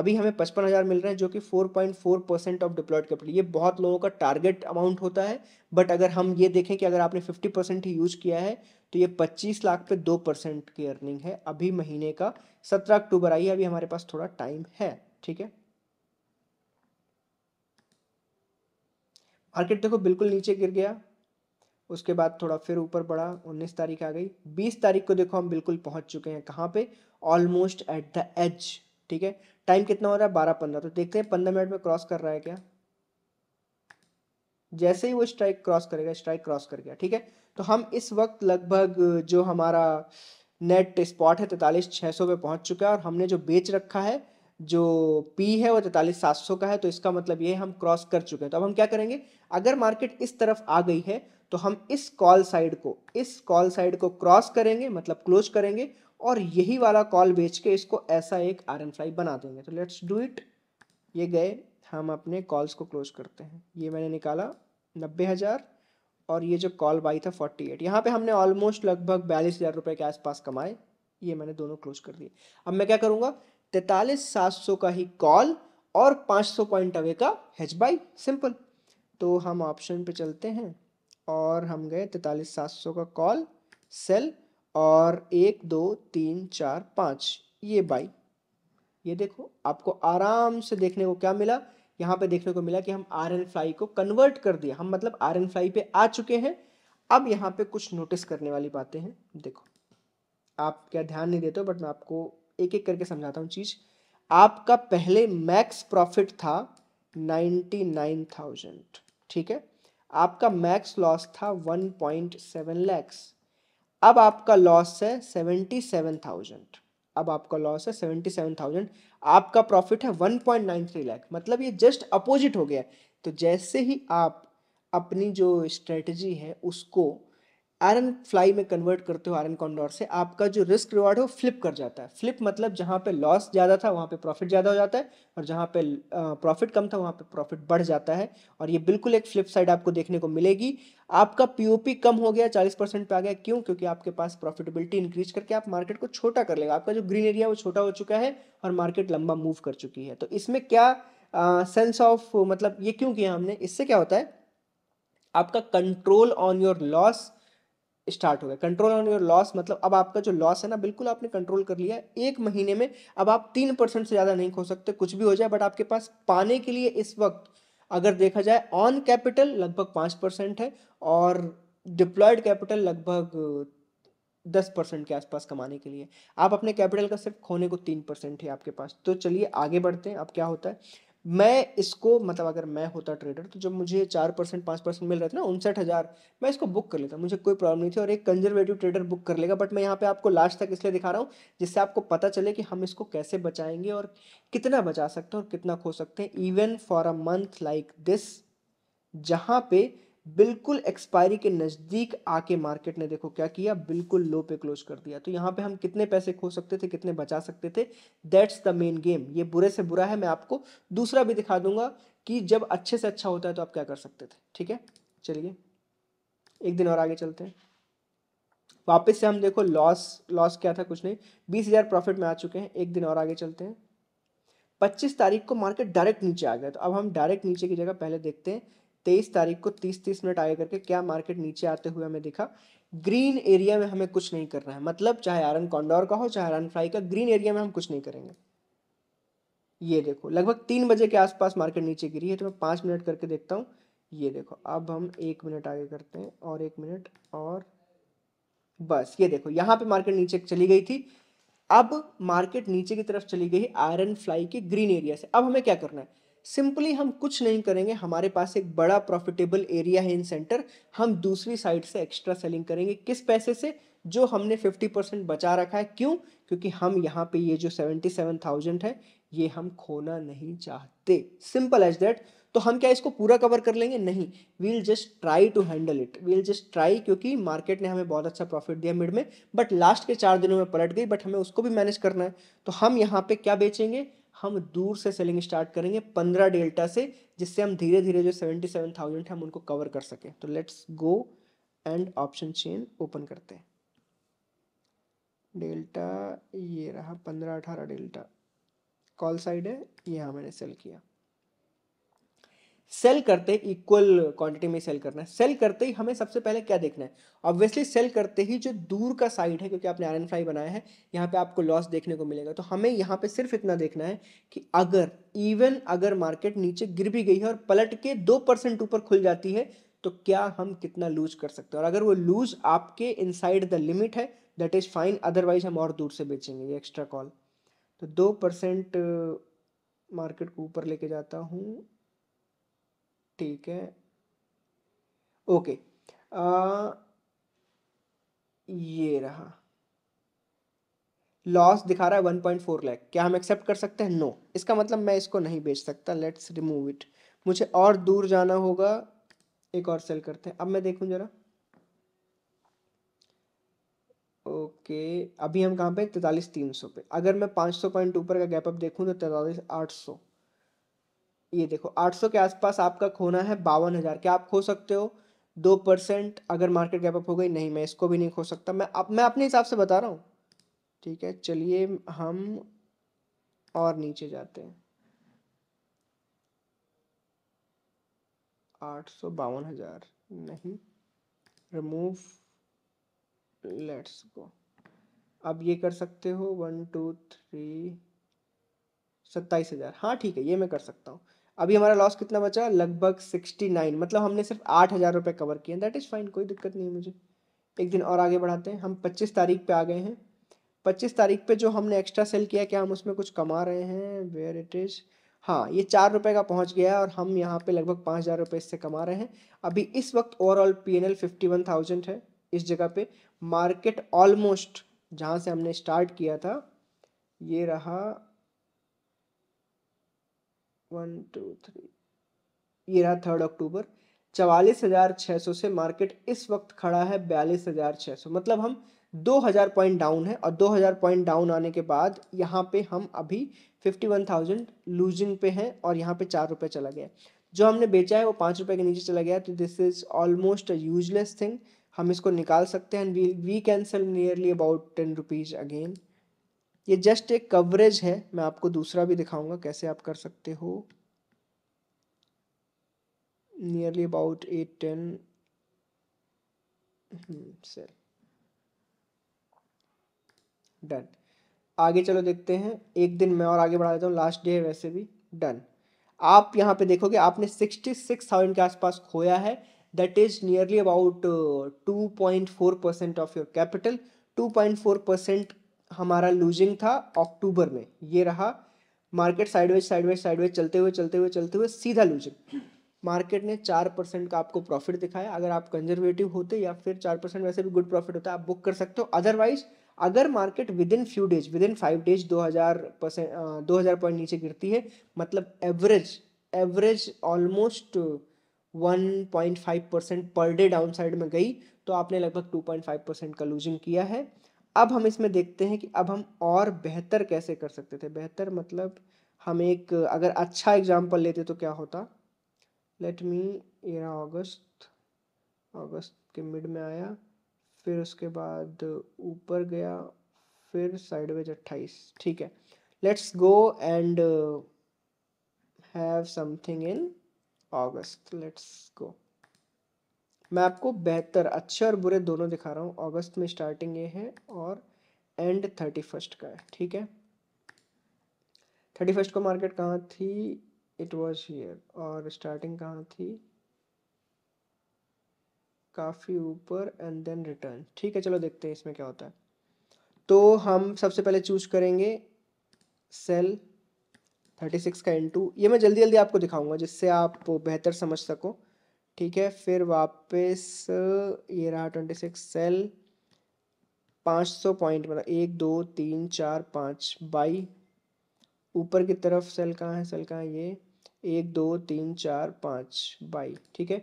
अभी हमें पचपन हज़ार मिल रहे हैं जो कि four point four percent of deployed capital ये बहुत लोगों का टारगेट अमाउंट होता है बट अगर हम ये देखें कि अगर आपने फिफ्टी परसेंट ही यूज़ किया है तो ये पच्चीस लाख पे दो परसेंट की अर्निंग है अभी महीने का सत्रह अक्टूबर आई है अभी हमारे पास थोड़ा टाइम है ठीक है मार्केट देखो बिल्कुल नीचे गिर गया उसके बाद थोड़ा फिर ऊपर बढ़ा उन्नीस तारीख आ गई बीस तारीख को देखो हम बिल्कुल पहुंच चुके हैं कहाँ पे ऑलमोस्ट एट द एज ठीक है टाइम कितना हो रहा है बारह पंद्रह तो देखते हैं पंद्रह मिनट में क्रॉस कर रहा है क्या जैसे ही वो स्ट्राइक क्रॉस करेगा स्ट्राइक क्रॉस कर गया ठीक है तो हम इस वक्त लगभग जो हमारा नेट स्पॉट है तैतालीस छः सौ पे पहुंच चुका है और हमने जो बेच रखा है जो पी है वो तैतालीस सात सौ का है तो इसका मतलब ये हम क्रॉस कर चुके हैं तो अब हम क्या करेंगे अगर मार्केट इस तरफ आ गई है तो हम इस कॉल साइड को इस कॉल साइड को क्रॉस करेंगे मतलब क्लोज करेंगे और यही वाला कॉल बेच के इसको ऐसा एक आर फ्लाई बना देंगे तो लेट्स डू इट ये गए हम अपने कॉल्स को क्लोज करते हैं ये मैंने निकाला नब्बे हज़ार और ये जो कॉल बाई था फोर्टी एट यहाँ पर हमने ऑलमोस्ट लगभग बयालीस हज़ार रुपये के आसपास कमाए ये मैंने दोनों क्लोज कर दिए अब मैं क्या करूँगा तैतालीस सात सौ का ही कॉल और पाँच सौ पॉइंट अवे का हेच बाई सिंपल तो हम ऑप्शन पे चलते हैं और हम गए तैतालीस सात सौ का कॉल सेल और एक दो तीन चार पाँच ये बाई ये देखो आपको आराम से देखने को क्या मिला यहाँ पे देखने को मिला कि हम आर एन फ्लाई को कन्वर्ट कर दिया हम मतलब आर एन फ्लाई पे आ चुके हैं अब यहाँ पे कुछ नोटिस करने वाली बातें हैं देखो आप क्या ध्यान नहीं देते हो बट मैं आपको एक एक करके समझाता हूँ चीज़ आपका पहले मैक्स प्रॉफिट था नाइन्टी नाइन थाउजेंड ठीक है आपका मैक्स लॉस था वन पॉइंट सेवन लैक्स अब आपका लॉस है सेवेंटी सेवन थाउजेंड अब आपका लॉस है सेवेंटी सेवन थाउजेंड आपका प्रॉफिट है one point nine three lakh मतलब ये जस्ट अपोजिट हो गया तो जैसे ही आप अपनी जो स्ट्रेटजी है उसको आयरन फ्लाई में कन्वर्ट करते हो आयरन कॉन्डोर से आपका जो रिस्क रिवॉर्ड है वो फ्लिप कर जाता है फ्लिप मतलब जहाँ पे लॉस ज़्यादा था वहाँ पे प्रॉफिट ज़्यादा हो जाता है और जहाँ पे प्रॉफिट कम था वहाँ पे प्रॉफिट बढ़ जाता है और ये बिल्कुल एक फ्लिप साइड आपको देखने को मिलेगी आपका पीओपी कम हो गया चालीस परसेंट पे आ गया क्यों क्योंकि आपके पास प्रॉफिटेबिलिटी इंक्रीज करके आप मार्केट को छोटा कर लेगा आपका जो ग्रीन एरिया वो छोटा हो चुका है और मार्केट लंबा मूव कर चुकी है तो इसमें क्या सेंस ऑफ मतलब ये क्यों किया हमने इससे क्या होता है आपका control on your loss start हो गया कंट्रोल ऑन योर लॉस मतलब अब आपका जो लॉस है ना बिल्कुल आपने कंट्रोल कर लिया एक महीने में अब आप तीन परसेंट से ज़्यादा नहीं खो सकते कुछ भी हो जाए बट आपके पास पाने के लिए इस वक्त अगर देखा जाए ऑन कैपिटल लगभग पाँच परसेंट है और डिप्लॉयड कैपिटल लगभग दस परसेंट के आसपास कमाने के लिए आप अपने कैपिटल का सिर्फ खोने को तीन परसेंट है आपके पास तो चलिए आगे बढ़ते हैं अब क्या होता है मैं इसको मतलब अगर मैं होता ट्रेडर तो जब मुझे चार परसेंट पाँच परसेंट मिल रहा था ना उनसठ हज़ार मैं इसको बुक कर लेता मुझे कोई प्रॉब्लम नहीं थी और एक कंजर्वेटिव ट्रेडर बुक कर लेगा बट मैं यहाँ पे आपको लास्ट तक इसलिए दिखा रहा हूँ जिससे आपको पता चले कि हम इसको कैसे बचाएंगे और कितना बचा सकते हैं और कितना खो सकते हैं even for a month like this जहाँ पे बिल्कुल एक्सपायरी के नज़दीक आके मार्केट ने देखो क्या किया बिल्कुल लो पे क्लोज कर दिया तो यहाँ पे हम कितने पैसे खो सकते थे कितने बचा सकते थे दैट्स द मेन गेम ये बुरे से बुरा है मैं आपको दूसरा भी दिखा दूंगा कि जब अच्छे से अच्छा होता है तो आप क्या कर सकते थे ठीक है चलिए एक दिन और आगे चलते हैं वापस से हम देखो लॉस लॉस क्या था कुछ नहीं बीस हज़ार प्रॉफिट में आ चुके हैं एक दिन और आगे चलते हैं पच्चीस तारीख को मार्केट डायरेक्ट नीचे आ गया तो अब हम डायरेक्ट नीचे की जगह पहले देखते हैं तेईस तारीख को तीस तीस मिनट आगे करके क्या मार्केट नीचे आते हुए हमें दिखा ग्रीन एरिया में हमें कुछ नहीं करना है मतलब चाहे आरन कॉन्डोर का हो चाहे आरन फ्राई का ग्रीन एरिया में हम कुछ नहीं करेंगे ये देखो लगभग तीन बजे के आसपास मार्केट नीचे गिरी है तो मैं पाँच मिनट करके देखता हूँ ये देखो अब हम एक मिनट आगे करते हैं और एक मिनट और बस ये देखो यहाँ पे मार्केट नीचे चली गई थी अब मार्केट नीचे की तरफ चली गई आयरन फ्लाई के ग्रीन एरिया से अब हमें क्या करना है सिंपली हम कुछ नहीं करेंगे हमारे पास एक बड़ा प्रॉफिटेबल एरिया है इन सेंटर हम दूसरी साइड से एक्स्ट्रा सेलिंग करेंगे किस पैसे से जो हमने 50 परसेंट बचा रखा है क्यों क्योंकि हम यहाँ पे ये जो 77,000 है ये हम खोना नहीं चाहते सिंपल एज दैट तो हम क्या इसको पूरा कवर कर लेंगे नहीं we'll just try to handle it we'll just try क्योंकि मार्केट ने हमें बहुत अच्छा प्रॉफिट दिया मिड में बट लास्ट के चार दिनों में पलट गई बट हमें उसको भी मैनेज करना है तो हम यहाँ पे क्या बेचेंगे हम दूर से सेलिंग स्टार्ट करेंगे पंद्रह डेल्टा से जिससे हम धीरे धीरे जो सेवेंटी सेवन थाउजेंड है हम उनको कवर कर सकें तो let's go and option chain open करते हैं डेल्टा ये रहा पंद्रह अठारह डेल्टा कॉल साइड है यहाँ मैंने सेल किया सेल करते इक्वल क्वांटिटी में सेल करना है सेल करते ही हमें सबसे पहले क्या देखना है ऑब्वियसली सेल करते ही जो दूर का साइड है क्योंकि आपने आर एन फ्लाई बनाया है यहाँ पे आपको लॉस देखने को मिलेगा तो हमें यहाँ पे सिर्फ इतना देखना है कि अगर इवन अगर मार्केट नीचे गिर भी गई है और पलट के दो परसेंट ऊपर खुल जाती है तो क्या हम कितना लूज कर सकते हैं और अगर वो लूज आपके इनसाइड द लिमिट है दैट इज़ फाइन अदरवाइज हम और दूर से बेचेंगे ये एक्स्ट्रा कॉल तो दो परसेंट मार्केट uh, को ऊपर लेके जाता हूँ ठीक है ओके आ, ये रहा लॉस दिखा रहा है वन पॉइंट फोर लैख क्या हम एक्सेप्ट कर सकते हैं नो no. इसका मतलब मैं इसको नहीं बेच सकता लेट्स रिमूव इट मुझे और दूर जाना होगा एक और सेल करते हैं अब मैं देखूं जरा ओके okay, अभी हम कहाँ पे तैतालीस तीन सौ पे अगर मैं पाँच सौ पॉइंट ऊपर का गैप अप देखूं तो तैतालीस आठ सौ ये देखो 800 के आसपास आपका खोना है बावन हज़ार क्या आप खो सकते हो दो परसेंट अगर मार्केट गैप अप हो गई नहीं मैं इसको भी नहीं खो सकता मैं अब मैं अपने हिसाब से बता रहा हूँ ठीक है चलिए हम और नीचे जाते हैं आठ सौ बावन हज़ार नहीं रिमूव लेट्स गो अब ये कर सकते हो वन टू थ्री सत्ताईस हज़ार हाँ ठीक है ये मैं कर सकता हूँ अभी हमारा लॉस कितना बचा लगभग सिक्सटी नाइन मतलब हमने सिर्फ आठ हज़ार रुपये कवर किए दैट इज़ फाइन कोई दिक्कत नहीं है मुझे एक दिन और आगे बढ़ाते हैं हम पच्चीस तारीख पे आ गए हैं पच्चीस तारीख पे जो हमने एक्स्ट्रा सेल किया क्या हम उसमें कुछ कमा रहे हैं वेयर इट इज़ हाँ ये चार रुपये का पहुंच गया और हम यहाँ पे लगभग पाँच हज़ार रुपये इससे कमा रहे हैं अभी इस वक्त overall P N L fifty one thousand है इस जगह पे मार्केट ऑलमोस्ट जहाँ से हमने स्टार्ट किया था ये रहा वन टू थ्री ये रहा थर्ड अक्टूबर चवालीस हज़ार छः सौ से मार्केट इस वक्त खड़ा है बयालीस हज़ार छः सौ मतलब हम दो हज़ार पॉइंट डाउन है और दो हज़ार पॉइंट डाउन आने के बाद यहाँ पे हम अभी फिफ्टी वन थाउजेंड लूजिंग पे हैं और यहाँ पे चार रुपये चला गया जो हमने बेचा है वो पाँच रुपये के नीचे चला गया तो this is almost a useless thing हम इसको निकाल सकते हैं and we we nearly about ten rupees again ये जस्ट एक कवरेज है मैं आपको दूसरा भी दिखाऊंगा कैसे आप कर सकते हो nearly about eight ten sell done आगे चलो देखते हैं एक दिन मैं और आगे बढ़ा देता हूँ लास्ट डे है वैसे भी डन आप यहाँ पे देखोगे आपने सिक्सटी सिक्स थाउजेंड के आसपास खोया है that is nearly about two point four percent of your capital two point four percent हमारा लूजिंग था अक्टूबर में ये रहा मार्केट साइडवेज साइडवेज साइडवेज चलते हुए चलते हुए चलते हुए सीधा लूजिंग मार्केट ने चार परसेंट का आपको प्रॉफिट दिखाया अगर आप कंजर्वेटिव होते या फिर चार परसेंट वैसे भी गुड प्रॉफिट होता है आप बुक कर सकते हो अदरवाइज अगर market within few days within five days दो हज़ार परसेंट दो हज़ार पॉइंट नीचे गिरती है मतलब average average almost one point five percent per day down side में गई तो आपने लगभग टू पॉइंट फाइव परसेंट का लूजिंग किया है अब हम इसमें देखते हैं कि अब हम और बेहतर कैसे कर सकते थे बेहतर मतलब हम एक अगर अच्छा एग्जाम्पल लेते तो क्या होता लेट मी ये अगस्त अगस्त के मिड में आया फिर उसके बाद ऊपर गया फिर साइडवेज अट्ठाईस ठीक है let's go and have something in August let's go मैं आपको बेहतर अच्छे और बुरे दोनों दिखा रहा हूँ अगस्त में स्टार्टिंग ये है और एंड थर्टी फर्स्ट का है ठीक है थर्टी फर्स्ट को मार्केट कहाँ थी इट वॉज हियर और स्टार्टिंग कहाँ थी काफ़ी ऊपर एंड देन रिटर्न ठीक है चलो देखते हैं इसमें क्या होता है तो हम सबसे पहले चूज करेंगे सेल थर्टी सिक्स का इंटू ये मैं जल्दी जल्दी आपको दिखाऊंगा जिससे आप बेहतर समझ सको ठीक है फिर वापस ये रहा ट्वेंटी सिक्स सेल पाँच सौ पॉइंट मतलब एक दो तीन चार पाँच बाई ऊपर की तरफ सेल कहाँ है सेल कहाँ है ये एक दो तीन चार पाँच बाई ठीक है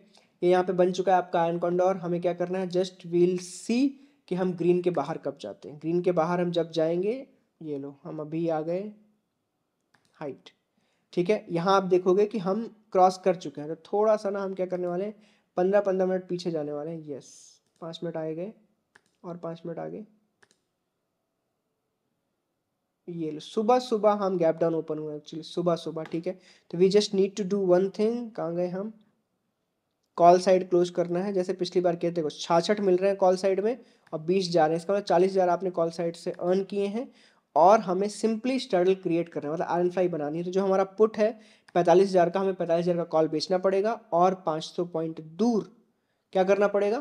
ये यहाँ पे बन चुका है आपका आयन कॉन्डोर हमें क्या करना है जस्ट वील सी कि हम ग्रीन के बाहर कब जाते हैं ग्रीन के बाहर हम जब जाएंगे ये लो हम अभी आ गए हाइट ठीक है यहाँ आप देखोगे कि हम क्रॉस कर चुके हैं तो थोड़ा सा ना हम क्या करने वाले हैं पंद्रह पंद्रह मिनट पीछे जाने वाले हैं यस पाँच मिनट आए गए और पाँच मिनट आगे ये लो सुबह सुबह हम गैप डाउन ओपन हुए एक्चुअली सुबह सुबह ठीक है तो we just need to do one thing कहाँ गए हम कॉल साइड क्लोज करना है जैसे पिछली बार कहते हो छाछठ मिल रहे हैं कॉल साइड में और बीस जा रहे हैं इसका मतलब चालीस हज़ार आपने कॉल साइड से अर्न किए हैं और हमें सिंपली स्टर्डल क्रिएट करना है मतलब आर एन फ्लाई बनानी है तो जो हमारा पुट है पैंतालीस हज़ार का हमें पैंतालीस हज़ार का कॉल बेचना पड़ेगा और पांच सौ पॉइंट दूर क्या करना पड़ेगा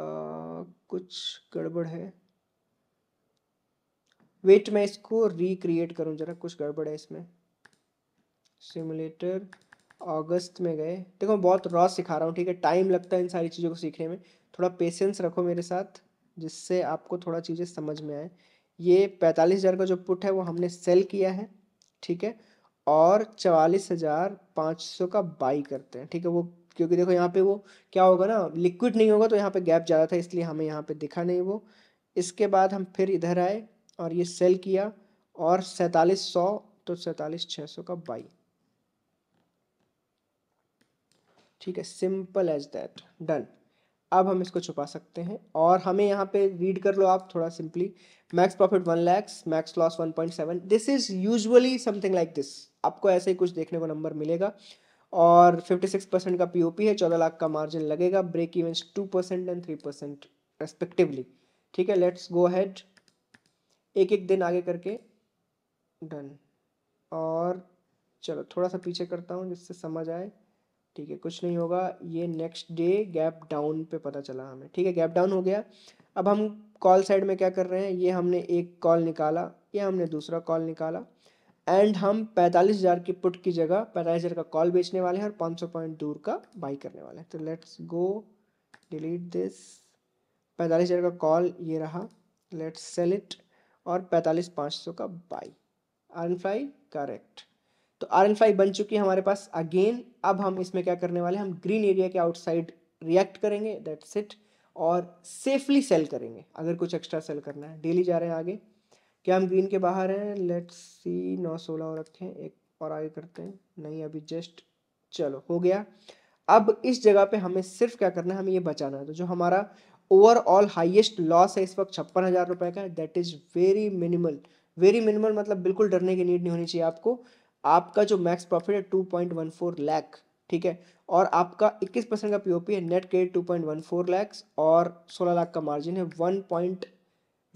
आ, कुछ गड़बड़ है वेट मैं इसको रिक्रिएट करूं जरा कुछ गड़बड़ है इसमें सिमुलेटर अगस्त में गए देखो मैं बहुत रॉ सिखा रहा हूँ ठीक है टाइम लगता है इन सारी चीज़ों को सीखने में थोड़ा पेशेंस रखो मेरे साथ जिससे आपको थोड़ा चीज़ें समझ में आए ये पैंतालीस हज़ार का जो पुट है वो हमने सेल किया है ठीक है और चवालीस हज़ार पाँच सौ का बाई करते हैं ठीक है वो क्योंकि देखो यहाँ पे वो क्या होगा ना लिक्विड नहीं होगा तो यहाँ पे गैप ज़्यादा था इसलिए हमें यहाँ पे दिखा नहीं वो इसके बाद हम फिर इधर आए और ये सेल किया और सैंतालीस सौ तो सैंतालीस छः सौ का बाई ठीक है सिंपल एज दैट डन अब हम इसको छुपा सकते हैं और हमें यहाँ पे रीड कर लो आप थोड़ा simply max profit one lakhs max loss one point seven this is usually something like this आपको ऐसे ही कुछ देखने को नंबर मिलेगा और फिफ्टी सिक्स परसेंट का पी है चौदह लाख का मार्जिन लगेगा break even two percent and three percent respectively ठीक है लेट्स गो हैड एक एक दिन आगे करके डन और चलो थोड़ा सा पीछे करता हूँ जिससे समझ आए ठीक है कुछ नहीं होगा ये नेक्स्ट डे गैप डाउन पे पता चला हमें ठीक है गैप डाउन हो गया अब हम कॉल साइड में क्या कर रहे हैं ये हमने एक कॉल निकाला ये हमने दूसरा कॉल निकाला एंड हम पैंतालीस हज़ार की पुट की जगह पैंतालीस हज़ार का कॉल बेचने वाले हैं और पाँच सौ पॉइंट दूर का बाई करने वाले हैं तो लेट्स गो डिलीट दिस पैंतालीस हज़ार का कॉल ये रहा लेट्स सेल इट और पैंतालीस पाँच सौ का बाई आर फ्लाई करेक्ट तो आर एन फाइव बन चुकी है हमारे पास अगेन अब हम इसमें क्या करने वाले हम ग्रीन एरिया के आउटसाइड रिएक्ट करेंगे दैट सेट और सेफली सेल करेंगे अगर कुछ एक्स्ट्रा सेल करना है डेली जा रहे हैं आगे क्या हम ग्रीन के बाहर हैं लेट्स सी नौ सोलह और रखें एक और आगे करते हैं नहीं अभी जस्ट चलो हो गया अब इस जगह पे हमें सिर्फ क्या करना है हमें ये बचाना है तो जो हमारा ओवरऑल हाईएस्ट लॉस है इस वक्त छप्पन हज़ार रुपये का that is very minimal very minimal मतलब बिल्कुल डरने की नीड नहीं होनी चाहिए आपको आपका जो मैक्स प्रॉफिट है two point one four lakhs ठीक है और आपका इक्कीस परसेंट का पीओपी है net credit two point one four lakhs और सोलह लाख का मार्जिन है one point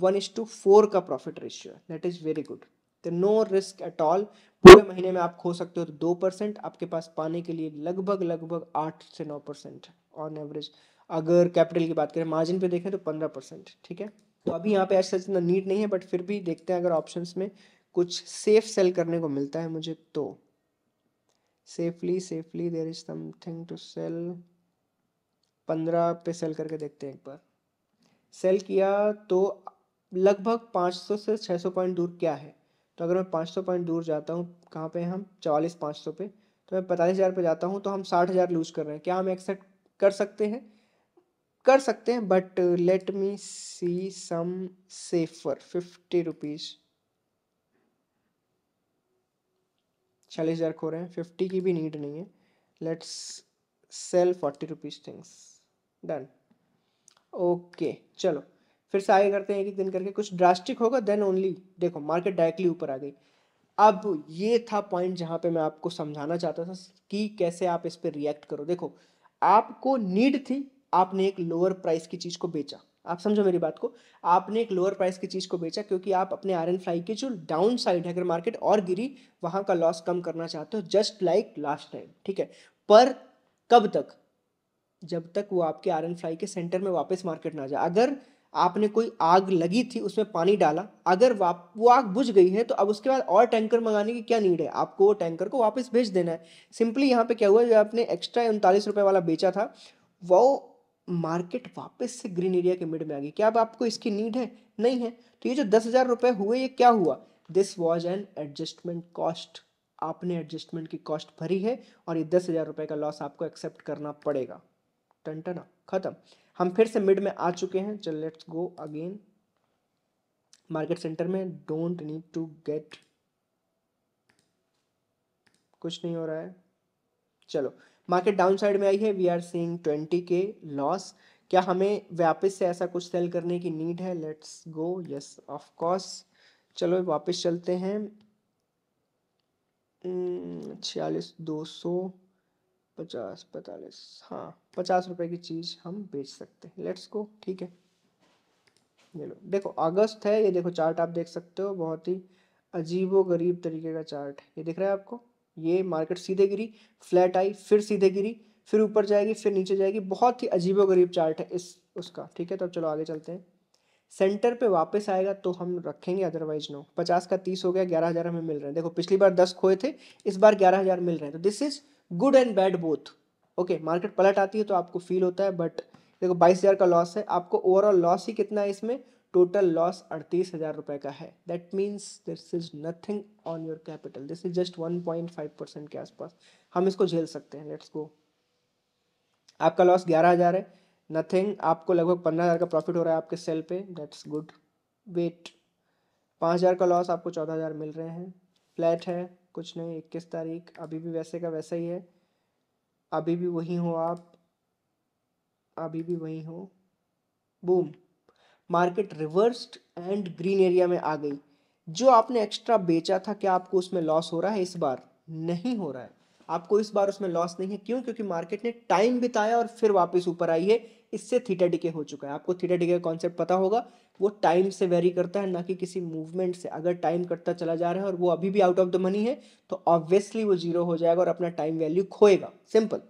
one is to four का प्रॉफिट रेशियो है दैट इज़ वेरी गुड तो नो रिस्क एट ऑल पूरे महीने में आप खो सकते हो तो दो परसेंट आपके पास पाने के लिए लगभग लगभग आठ से नौ परसेंट ऑन एवरेज अगर कैपिटल की बात करें मार्जिन पे देखें तो पंद्रह परसेंट ठीक है तो अभी यहाँ पे ऐसा इतना नीड नहीं है बट फिर भी देखते हैं अगर ऑप्शंस में कुछ सेफ सेल करने को मिलता है मुझे तो safely safely there is something to sell पंद्रह पे सेल करके देखते हैं एक बार सेल किया तो लगभग पाँच सौ से छः सौ पॉइंट दूर क्या है तो अगर मैं पाँच सौ पॉइंट दूर जाता हूँ कहाँ पे हम चवालीस पाँच सौ पे तो मैं पैंतालीस हज़ार पे जाता हूँ तो हम साठ हज़ार लूज कर रहे हैं क्या हम एक्सेप्ट कर सकते हैं कर सकते हैं but let me see some safer fifty rupees चालीस हज़ार खो रहे हैं फिफ्टी की भी नीड नहीं है let's sell forty rupees things done okay चलो फिर से आगे करते हैं एक एक दिन करके कुछ ड्रास्टिक होगा देन ओनली देखो मार्केट डायरेक्टली ऊपर आ गई अब ये था पॉइंट जहाँ पे मैं आपको समझाना चाहता था कि कैसे आप इस पर रिएक्ट करो देखो आपको नीड थी आपने एक लोअर प्राइस की चीज़ को बेचा आप समझो मेरी बात को आपने एक लोअर प्राइस की चीज़ को बेचा क्योंकि आप अपने आर एन फ्लाई की जो डाउन साइड है अगर मार्केट और गिरी वहाँ का लॉस कम करना चाहते हो जस्ट लाइक लास्ट टाइम ठीक है पर कब तक जब तक वो आपके आर एन फ्लाई के सेंटर में वापस मार्केट ना जाए अगर आपने कोई आग लगी थी उसमें पानी डाला अगर वाप वो आग बुझ गई है तो अब उसके बाद और टैंकर मंगाने की क्या नीड है आपको वो टैंकर को वापस भेज देना है सिंपली यहाँ पे क्या हुआ जो आपने एक्स्ट्रा उनतालीस रुपये वाला बेचा था वो मार्केट वापस से ग्रीन एरिया के मिड में आ गई क्या अब आपको इसकी नीड है नहीं है तो ये जो दस हज़ार रुपए हुए ये क्या हुआ this was an adjustment cost आपने एडजस्टमेंट की कॉस्ट भरी है और ये दस हज़ार रुपए का लॉस आपको एक्सेप्ट करना पड़ेगा टन टना खत्म हम फिर से मिड में आ चुके हैं चल let's go again market centre में डोंट नीड टू गेट कुछ नहीं हो रहा है चलो मार्केट डाउन साइड में आई है वी आर सीइंग ट्वेंटी के लॉस क्या हमें वापस से ऐसा कुछ सेल करने की नीड है let's go yes of course चलो वापस चलते हैं hmm, छियालीस दो सौ पचास पैतालीस हाँ पचास रुपए की चीज़ हम बेच सकते हैं लेट्स गो ठीक है ये लो देखो अगस्त है ये देखो चार्ट आप देख सकते हो बहुत ही अजीबो गरीब तरीके का चार्ट ये दिख रहा है आपको ये मार्केट सीधे गिरी फ्लैट आई फिर सीधे गिरी फिर ऊपर जाएगी फिर नीचे जाएगी बहुत ही अजीबो गरीब चार्ट है इस उसका ठीक है तो अब चलो आगे चलते हैं सेंटर पे वापस आएगा तो हम रखेंगे अदरवाइज नो पचास का तीस हो गया ग्यारह हज़ार हमें मिल रहे हैं देखो पिछली बार दस खोए थे इस बार ग्यारह हज़ार मिल रहे हैं तो this is good and bad both okay market पलट आती है तो आपको फील होता है बट देखो बाईस हज़ार का लॉस है आपको ओवरऑल लॉस ही कितना है इसमें टोटल लॉस अड़तीस हज़ार रुपये का है that means this is nothing on your capital this is just one point five percent के आसपास हम इसको झेल सकते हैं लेट्स गो आपका लॉस ग्यारह हज़ार है नथिंग आपको लगभग पंद्रह हज़ार का प्रॉफिट हो रहा है आपके सेल पे दैट्स गुड वेट पाँच हज़ार का लॉस आपको चौदह हज़ार मिल रहे हैं फ्लैट है कुछ नहीं इक्कीस तारीख अभी भी वैसे का वैसा ही है अभी भी वही हो आप अभी भी वही हो boom market reversed and green area में आ गई जो आपने एक्स्ट्रा बेचा था क्या आपको उसमें लॉस हो रहा है इस बार नहीं हो रहा है आपको इस बार उसमें लॉस नहीं है क्यों क्योंकि मार्केट ने टाइम बिताया और फिर वापस ऊपर आई है इससे थीटा डिके हो चुका है आपको थीटा डिके का कॉन्सेप्ट पता होगा वो टाइम से वेरी करता है ना कि किसी मूवमेंट से अगर टाइम कटता चला जा रहा है और वो अभी भी आउट ऑफ द मनी है तो ऑब्वियसली वो जीरो हो जाएगा और अपना टाइम वैल्यू खोएगा सिंपल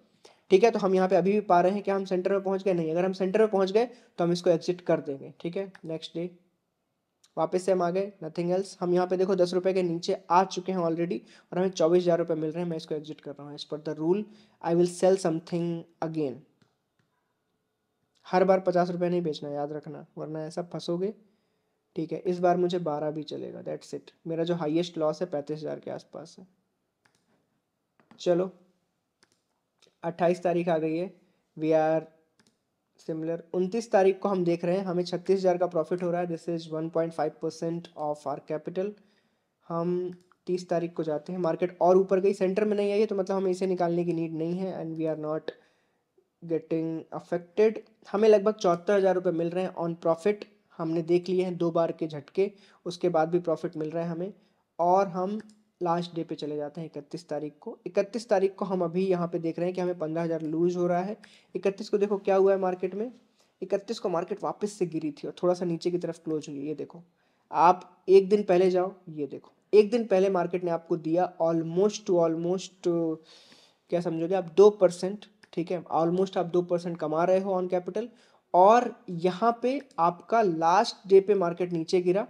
ठीक है तो हम यहाँ पे अभी भी पा रहे हैं कि हम सेंटर में पहुँच गए नहीं अगर हम सेंटर में पहुँच गए तो हम इसको एग्जिट कर देंगे ठीक है नेक्स्ट डे वापस से हम आ गए नथिंग एल्स हम यहाँ पे देखो दस रुपये के नीचे आ चुके हैं ऑलरेडी और हमें चौबीस हज़ार रुपये मिल रहे हैं मैं इसको एग्जिट कर रहा हूँ as per the rule I will sell something again हर बार पचास रुपये नहीं बेचना याद रखना वरना ऐसा फंसोगे ठीक है इस बार मुझे बारह भी चलेगा दैट्स इट मेरा जो हाइएस्ट लॉस है पैंतीस हज़ार के आसपास है चलो अट्ठाईस तारीख आ गई है वी आर सिमिलर उनतीस तारीख को हम देख रहे हैं हमें छत्तीस हज़ार का प्रॉफिट हो रहा है this is one point five percent of our capital हम तीस तारीख को जाते हैं मार्केट और ऊपर गई सेंटर में नहीं आई है तो मतलब हमें इसे निकालने की नीड नहीं है and we are not getting affected हमें लगभग चौहत्तर हज़ार रुपये मिल रहे हैं ऑन प्रॉफिट हमने देख लिए हैं दो बार के झटके उसके बाद भी प्रॉफिट मिल रहा है हमें और हम लास्ट डे पे चले जाते हैं इकतीस तारीख को इकतीस तारीख को हम अभी यहाँ पे देख रहे हैं कि हमें पंद्रह हज़ार लूज हो रहा है इकतीस को देखो क्या हुआ है मार्केट में इकतीस को मार्केट वापस से गिरी थी और थोड़ा सा नीचे की तरफ क्लोज हुई ये देखो आप एक दिन पहले जाओ ये देखो एक दिन पहले मार्केट ने आपको दिया ऑलमोस्ट टू ऑलमोस्ट क्या समझोगे आप दो परसेंट ठीक है ऑलमोस्ट आप दो परसेंट कमा रहे हो ऑन कैपिटल और यहाँ पे आपका लास्ट डे पे मार्केट नीचे गिरा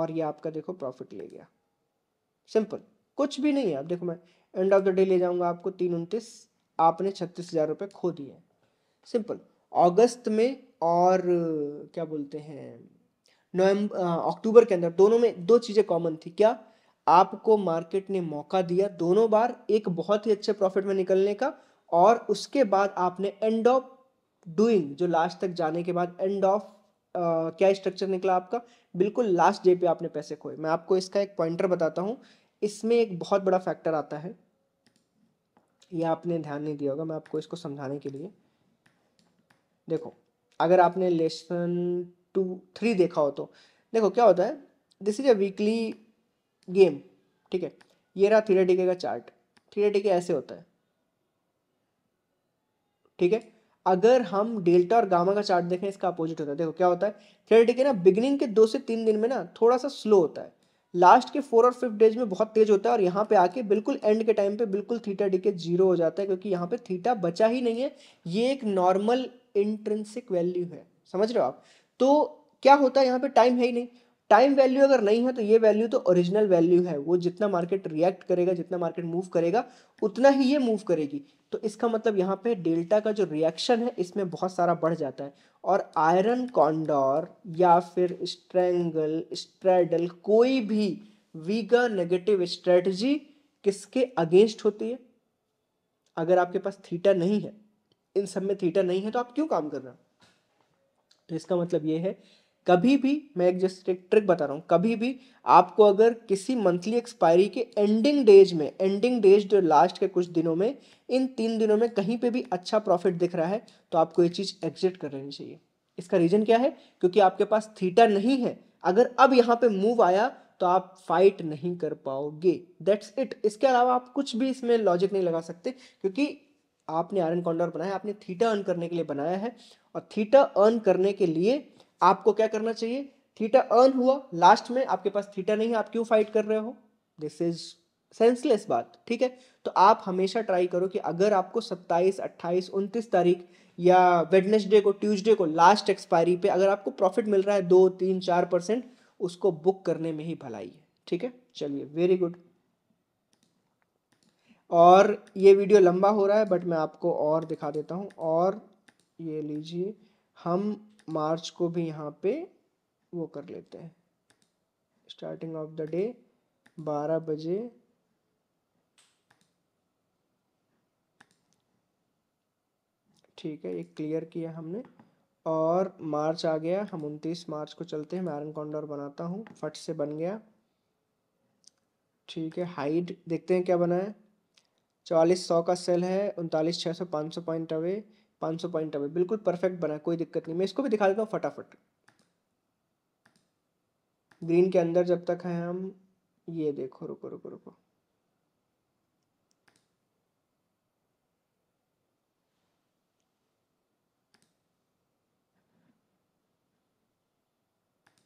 और ये आपका देखो प्रॉफिट ले गया सिंपल कुछ भी नहीं है अब देखो मैं एंड ऑफ द डे ले जाऊंगा आपको तीन उनतीस आपने छत्तीस हज़ार रुपये खो दिए सिंपल अगस्त में और क्या बोलते हैं नवंबर अक्टूबर के अंदर दोनों में दो चीज़ें कॉमन थी क्या आपको मार्केट ने मौका दिया दोनों बार एक बहुत ही अच्छे प्रॉफिट में निकलने का और उसके बाद आपने एंड ऑफ डूइंग जो लास्ट तक जाने के बाद एंड ऑफ क्या स्ट्रक्चर निकला आपका बिल्कुल लास्ट डे पे आपने पैसे खोए मैं आपको इसका एक पॉइंटर बताता हूँ इसमें एक बहुत बड़ा फैक्टर आता है ये आपने ध्यान नहीं दिया होगा मैं आपको इसको समझाने के लिए देखो अगर आपने लेसन टू थ्री देखा हो तो देखो क्या होता है this is a weekly game ठीक है ये रहा थीरेटिके का चार्ट थीरेटिके ऐसे होता है ठीक है अगर हम डेल्टा और गामा का चार्ट देखें इसका अपोजिट होता है देखो क्या होता है थीरेटिके ना बिगिनिंग के दो से तीन दिन में ना थोड़ा सा स्लो होता है लास्ट के फोर और फिफ्थ डेज में बहुत तेज होता है और यहाँ पे आके बिल्कुल एंड के टाइम पे बिल्कुल थीटा डिके जीरो हो जाता है क्योंकि यहाँ पे थीटा बचा ही नहीं है ये एक नॉर्मल इंट्रेंसिक वैल्यू है समझ रहे हो आप तो क्या होता है यहाँ पे टाइम है ही नहीं टाइम वैल्यू अगर नहीं है तो ये वैल्यू तो ओरिजिनल वैल्यू है वो जितना मार्केट रिएक्ट करेगा जितना मार्केट मूव करेगा उतना ही ये मूव करेगी तो इसका मतलब यहाँ पे डेल्टा का जो रिएक्शन है इसमें बहुत सारा बढ़ जाता है और आयरन कॉन्डोर या फिर स्ट्रैंगल स्ट्रेडल कोई भी वीगा नेगेटिव स्ट्रेटजी किसके अगेंस्ट होती है अगर आपके पास थीटा नहीं है इन सब में थीटा नहीं है तो आप क्यों काम कर रहे हो तो इसका मतलब ये है कभी भी मैं एक जस्ट एक ट्रिक बता रहा हूँ कभी भी आपको अगर किसी मंथली एक्सपायरी के एंडिंग डेज में एंडिंग डेज जो लास्ट के कुछ दिनों में इन तीन दिनों में कहीं पे भी अच्छा प्रॉफिट दिख रहा है तो आपको ये चीज़ एग्जिट कर लेनी चाहिए इसका रीज़न क्या है क्योंकि आपके पास थीटा नहीं है अगर अब यहाँ पे मूव आया तो आप फाइट नहीं कर पाओगे दैट्स इट इसके अलावा आप कुछ भी इसमें लॉजिक नहीं लगा सकते क्योंकि आपने आयरन कॉन्डोर बनाया आपने थीटा अर्न करने के लिए बनाया है और थीटा अर्न करने के लिए आपको क्या करना चाहिए थीटा अर्न हुआ लास्ट में आपके पास थीटा नहीं है आप क्यों फाइट कर रहे हो दिस इज सेंसलेस बात ठीक है तो आप हमेशा ट्राई करो कि अगर आपको 27, 28, 29 तारीख या वेडनेसडे को ट्यूसडे को लास्ट एक्सपायरी पे अगर आपको प्रॉफिट मिल रहा है दो तीन चार परसेंट उसको बुक करने में ही भलाई है ठीक है चलिए वेरी गुड और ये वीडियो लंबा हो रहा है बट मैं आपको और दिखा देता हूँ और ये लीजिए हम मार्च को भी यहाँ पे वो कर लेते हैं स्टार्टिंग ऑफ द डे बारह बजे ठीक है ये क्लियर किया हमने और मार्च आ गया हम उनतीस मार्च को चलते हैं मैं कॉन्डोर बनाता हूँ फट से बन गया ठीक है हाइट देखते हैं क्या बना है चौवालीस सौ का सेल है उनतालीस छः सौ पाँच सौ पॉइंट अवे पाँच सौ पॉइंट अभी बिल्कुल परफेक्ट बना कोई दिक्कत नहीं मैं इसको भी दिखा देता हूँ फटाफट ग्रीन के अंदर जब तक है हम ये देखो रुको रुको रुको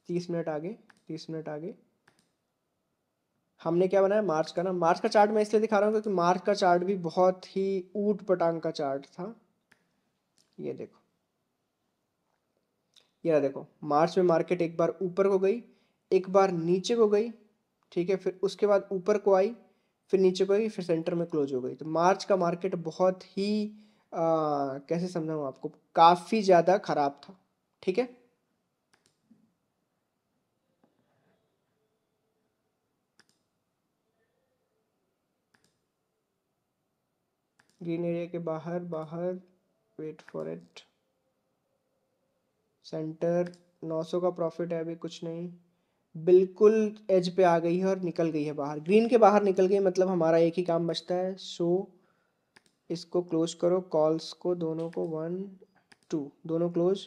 तीस मिनट आगे तीस मिनट आगे हमने क्या बनाया मार्च का ना मार्च का चार्ट मैं इसलिए दिखा रहा हूँ क्योंकि मार्च का चार्ट भी बहुत ही ऊट पटांग का चार्ट था ये देखो यह देखो मार्च में मार्केट एक बार ऊपर को गई एक बार नीचे को गई ठीक है फिर उसके बाद ऊपर को आई फिर नीचे को गई फिर सेंटर में क्लोज हो गई तो मार्च का मार्केट बहुत ही आ, कैसे समझाऊँ आपको काफ़ी ज़्यादा ख़राब था ठीक है ग्रीन एरिया के बाहर बाहर वेट फॉर इट सेंटर 900 का प्रॉफिट है अभी कुछ नहीं बिल्कुल एज पे आ गई है और निकल गई है बाहर ग्रीन के बाहर निकल गई मतलब हमारा एक ही काम बचता है सो इसको क्लोज करो कॉल्स को दोनों को वन टू दोनों क्लोज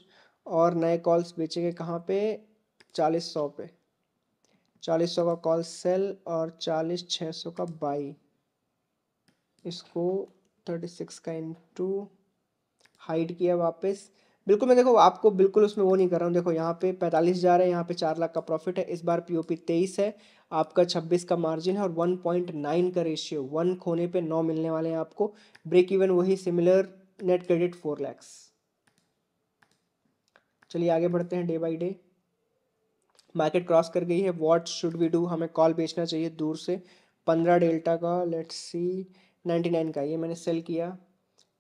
और नए कॉल्स बेचेंगे कहाँ पे चालीस सौ पे चालीस सौ का कॉल सेल और चालीस छः सौ का बाई इसको थर्टी सिक्स का इन टू हाइड किया वापस बिल्कुल मैं देखो आपको बिल्कुल उसमें वो नहीं कर रहा हूँ देखो यहाँ पे पैंतालीस रहे हैं यहाँ पे चार लाख का प्रॉफिट है इस बार पीओपी तेईस है आपका छब्बीस का मार्जिन है और वन पॉइंट नाइन का रेशियो वन खोने पे नौ मिलने वाले हैं आपको ब्रेक इवन वही similar net credit four lakhs चलिए आगे बढ़ते हैं day by day market cross कर गई है वॉट शुड वी डू हमें कॉल बेचना चाहिए दूर से पंद्रह डेल्टा का लेट्स सी नाइन्टी नाइन का ये मैंने सेल किया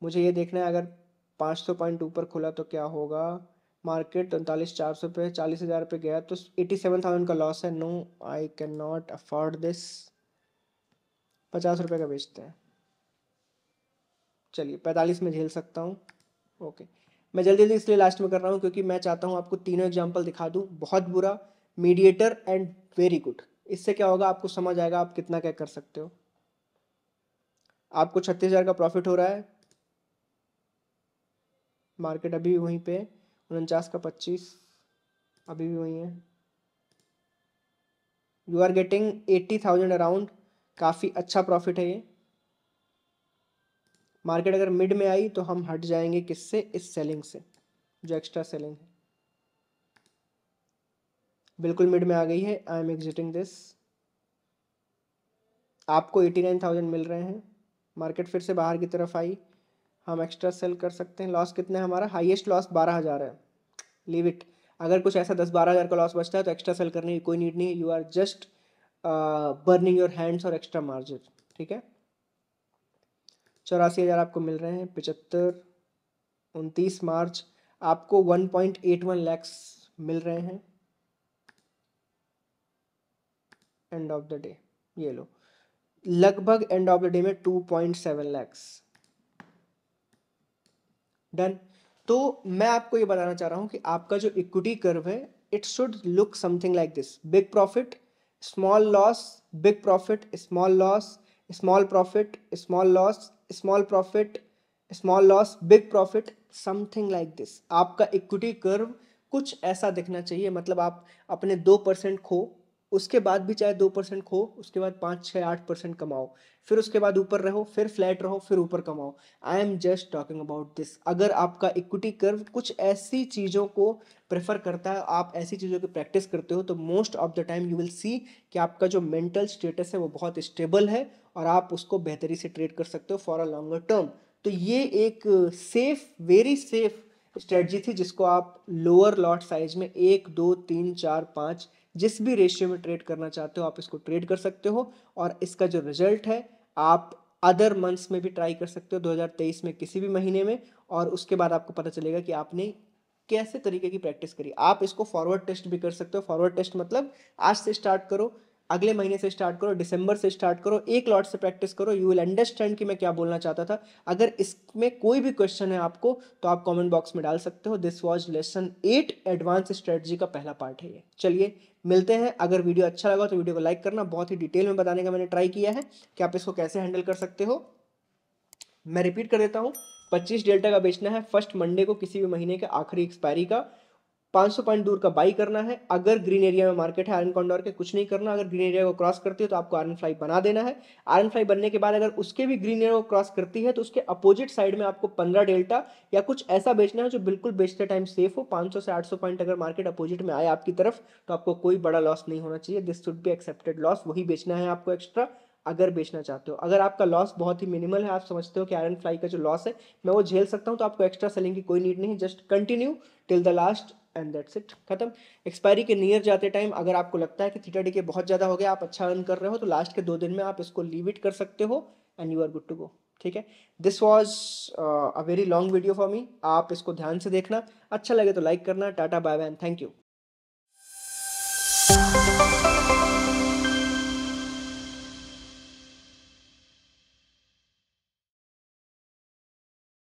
मुझे ये देखना है अगर पाँच सौ पॉइंट ऊपर खुला तो क्या होगा मार्केट उनतालीस चार सौ पे चालीस हज़ार पे गया तो एटी सेवन थाउजेंड का लॉस है no I can not afford this पचास रुपये का बेचते हैं चलिए पैंतालीस में झेल सकता हूँ ओके मैं जल्दी जल्दी इसलिए लास्ट में कर रहा हूँ क्योंकि मैं चाहता हूँ आपको तीनों एग्जाम्पल दिखा दूँ बहुत बुरा मीडिएटर एंड वेरी गुड इससे क्या होगा आपको समझ आएगा आप कितना क्या कर सकते हो आपको छत्तीस हज़ार का प्रॉफिट हो रहा है मार्केट अभी भी वहीं पे उनचास का पच्चीस अभी भी वहीं है you are getting eighty thousand around काफ़ी अच्छा प्रॉफिट है ये मार्केट अगर मिड में आई तो हम हट जाएंगे किससे इस सेलिंग से जो एक्स्ट्रा सेलिंग है बिल्कुल मिड में आ गई है आई एम एग्जिटिंग दिस आपको एटी नाइन थाउजेंड मिल रहे हैं मार्केट फिर से बाहर की तरफ आई हम एक्स्ट्रा सेल कर सकते हैं लॉस कितना है हमारा हाईएस्ट लॉस बारह हज़ार है लीव इट अगर कुछ ऐसा दस बारह हज़ार का लॉस बचता है तो एक्स्ट्रा सेल करने की कोई नीड नहीं you are just burning your hands और एक्स्ट्रा मार्जिन ठीक है चौरासी हज़ार आपको मिल रहे हैं पचहत्तर उनतीस मार्च आपको one point eight one lakhs मिल रहे हैं एंड ऑफ द डे ये लो लगभग एंड ऑफ द डे में two point seven lakhs done तो मैं आपको ये बताना चाह रहा हूँ कि आपका जो इक्विटी कर्व है it should look something like this big profit small loss big profit small loss small profit small loss small profit small loss big profit something like this आपका इक्विटी कर्व कुछ ऐसा दिखना चाहिए मतलब आप अपने दो परसेंट खो उसके बाद भी चाहे दो परसेंट खो उसके बाद पाँच छः आठ परसेंट कमाओ फिर उसके बाद ऊपर रहो फिर फ्लैट रहो फिर ऊपर कमाओ I am just talking about this अगर आपका इक्विटी कर्व कुछ ऐसी चीज़ों को प्रेफर करता है आप ऐसी चीज़ों की प्रैक्टिस करते हो तो most of the time you will see कि आपका जो मेंटल स्टेटस है वो बहुत स्टेबल है और आप उसको बेहतरी से ट्रेड कर सकते हो फॉर अ लॉन्गर टर्म तो ये एक सेफ वेरी सेफ स्ट्रेटजी थी जिसको आप लोअर लॉट साइज में एक दो तीन चार पाँच जिस भी रेशियो में ट्रेड करना चाहते हो आप इसको ट्रेड कर सकते हो और इसका जो रिजल्ट है आप अदर मंथ्स में भी ट्राई कर सकते हो 2023 में किसी भी महीने में और उसके बाद आपको पता चलेगा कि आपने कैसे तरीके की प्रैक्टिस करी आप इसको फॉरवर्ड टेस्ट भी कर सकते हो फॉरवर्ड टेस्ट मतलब आज से स्टार्ट करो अगले महीने से स्टार्ट करो दिसंबर से स्टार्ट करो एक लॉट से प्रैक्टिस करो यू विल अंडरस्टैंड कि मैं क्या बोलना चाहता था अगर इसमें कोई भी क्वेश्चन है आपको तो आप कमेंट बॉक्स में डाल सकते हो this was lesson eight advance strategy का पहला पार्ट है ये चलिए मिलते हैं अगर वीडियो अच्छा लगा तो वीडियो को लाइक करना बहुत ही डिटेल में बताने का मैंने ट्राई किया है कि आप इसको कैसे हैंडल कर सकते हो मैं रिपीट कर देता हूँ पच्चीस डेल्टा का बेचना है फर्स्ट मंडे को किसी भी महीने के आखिरी एक्सपायरी का 500 पॉइंट दूर का बाई करना है अगर ग्रीन एरिया में मार्केट है आयरन कॉन्डोर के कुछ नहीं करना अगर ग्रीन एरिया को क्रॉस करती है तो आपको आयरन फ्लाई बना देना है आयरन फ्लाई बनने के बाद अगर उसके भी ग्रीन एरिया को क्रॉस करती है तो उसके अपोजिट साइड में आपको पंद्रह डेल्टा या कुछ ऐसा बेचना है जो बिल्कुल बेचते टाइम सेफ हो पाँच से आठ पॉइंट अगर मार्केट अपोजिट में आए आपकी तरफ तो आपको कोई बड़ा लॉस नहीं होना चाहिए दिस शुड भी एक्सेप्टेड लॉस वही बेचना है आपको एक्स्ट्रा अगर बेचना चाहते हो अगर आपका लॉस बहुत ही मिनिमल है आप समझते हो कि आयरन फ्लाई का जो लॉस है मैं वो झेल सकता हूँ तो आपको एक्स्ट्रा सेलिंग की कोई नीड नहीं है just continue till the last end that's it खत्म एक्सपायरी के नियर जाते टाइम अगर आपको लगता है कि थीटा डी के बहुत ज़्यादा हो गया आप अच्छा अर्न कर रहे हो तो लास्ट के दो दिन में आप इसको लीव इट कर सकते हो and you are good to go ठीक है this was a very long video for me आप इसको ध्यान से देखना अच्छा लगे तो लाइक करना tata bye bye and thank you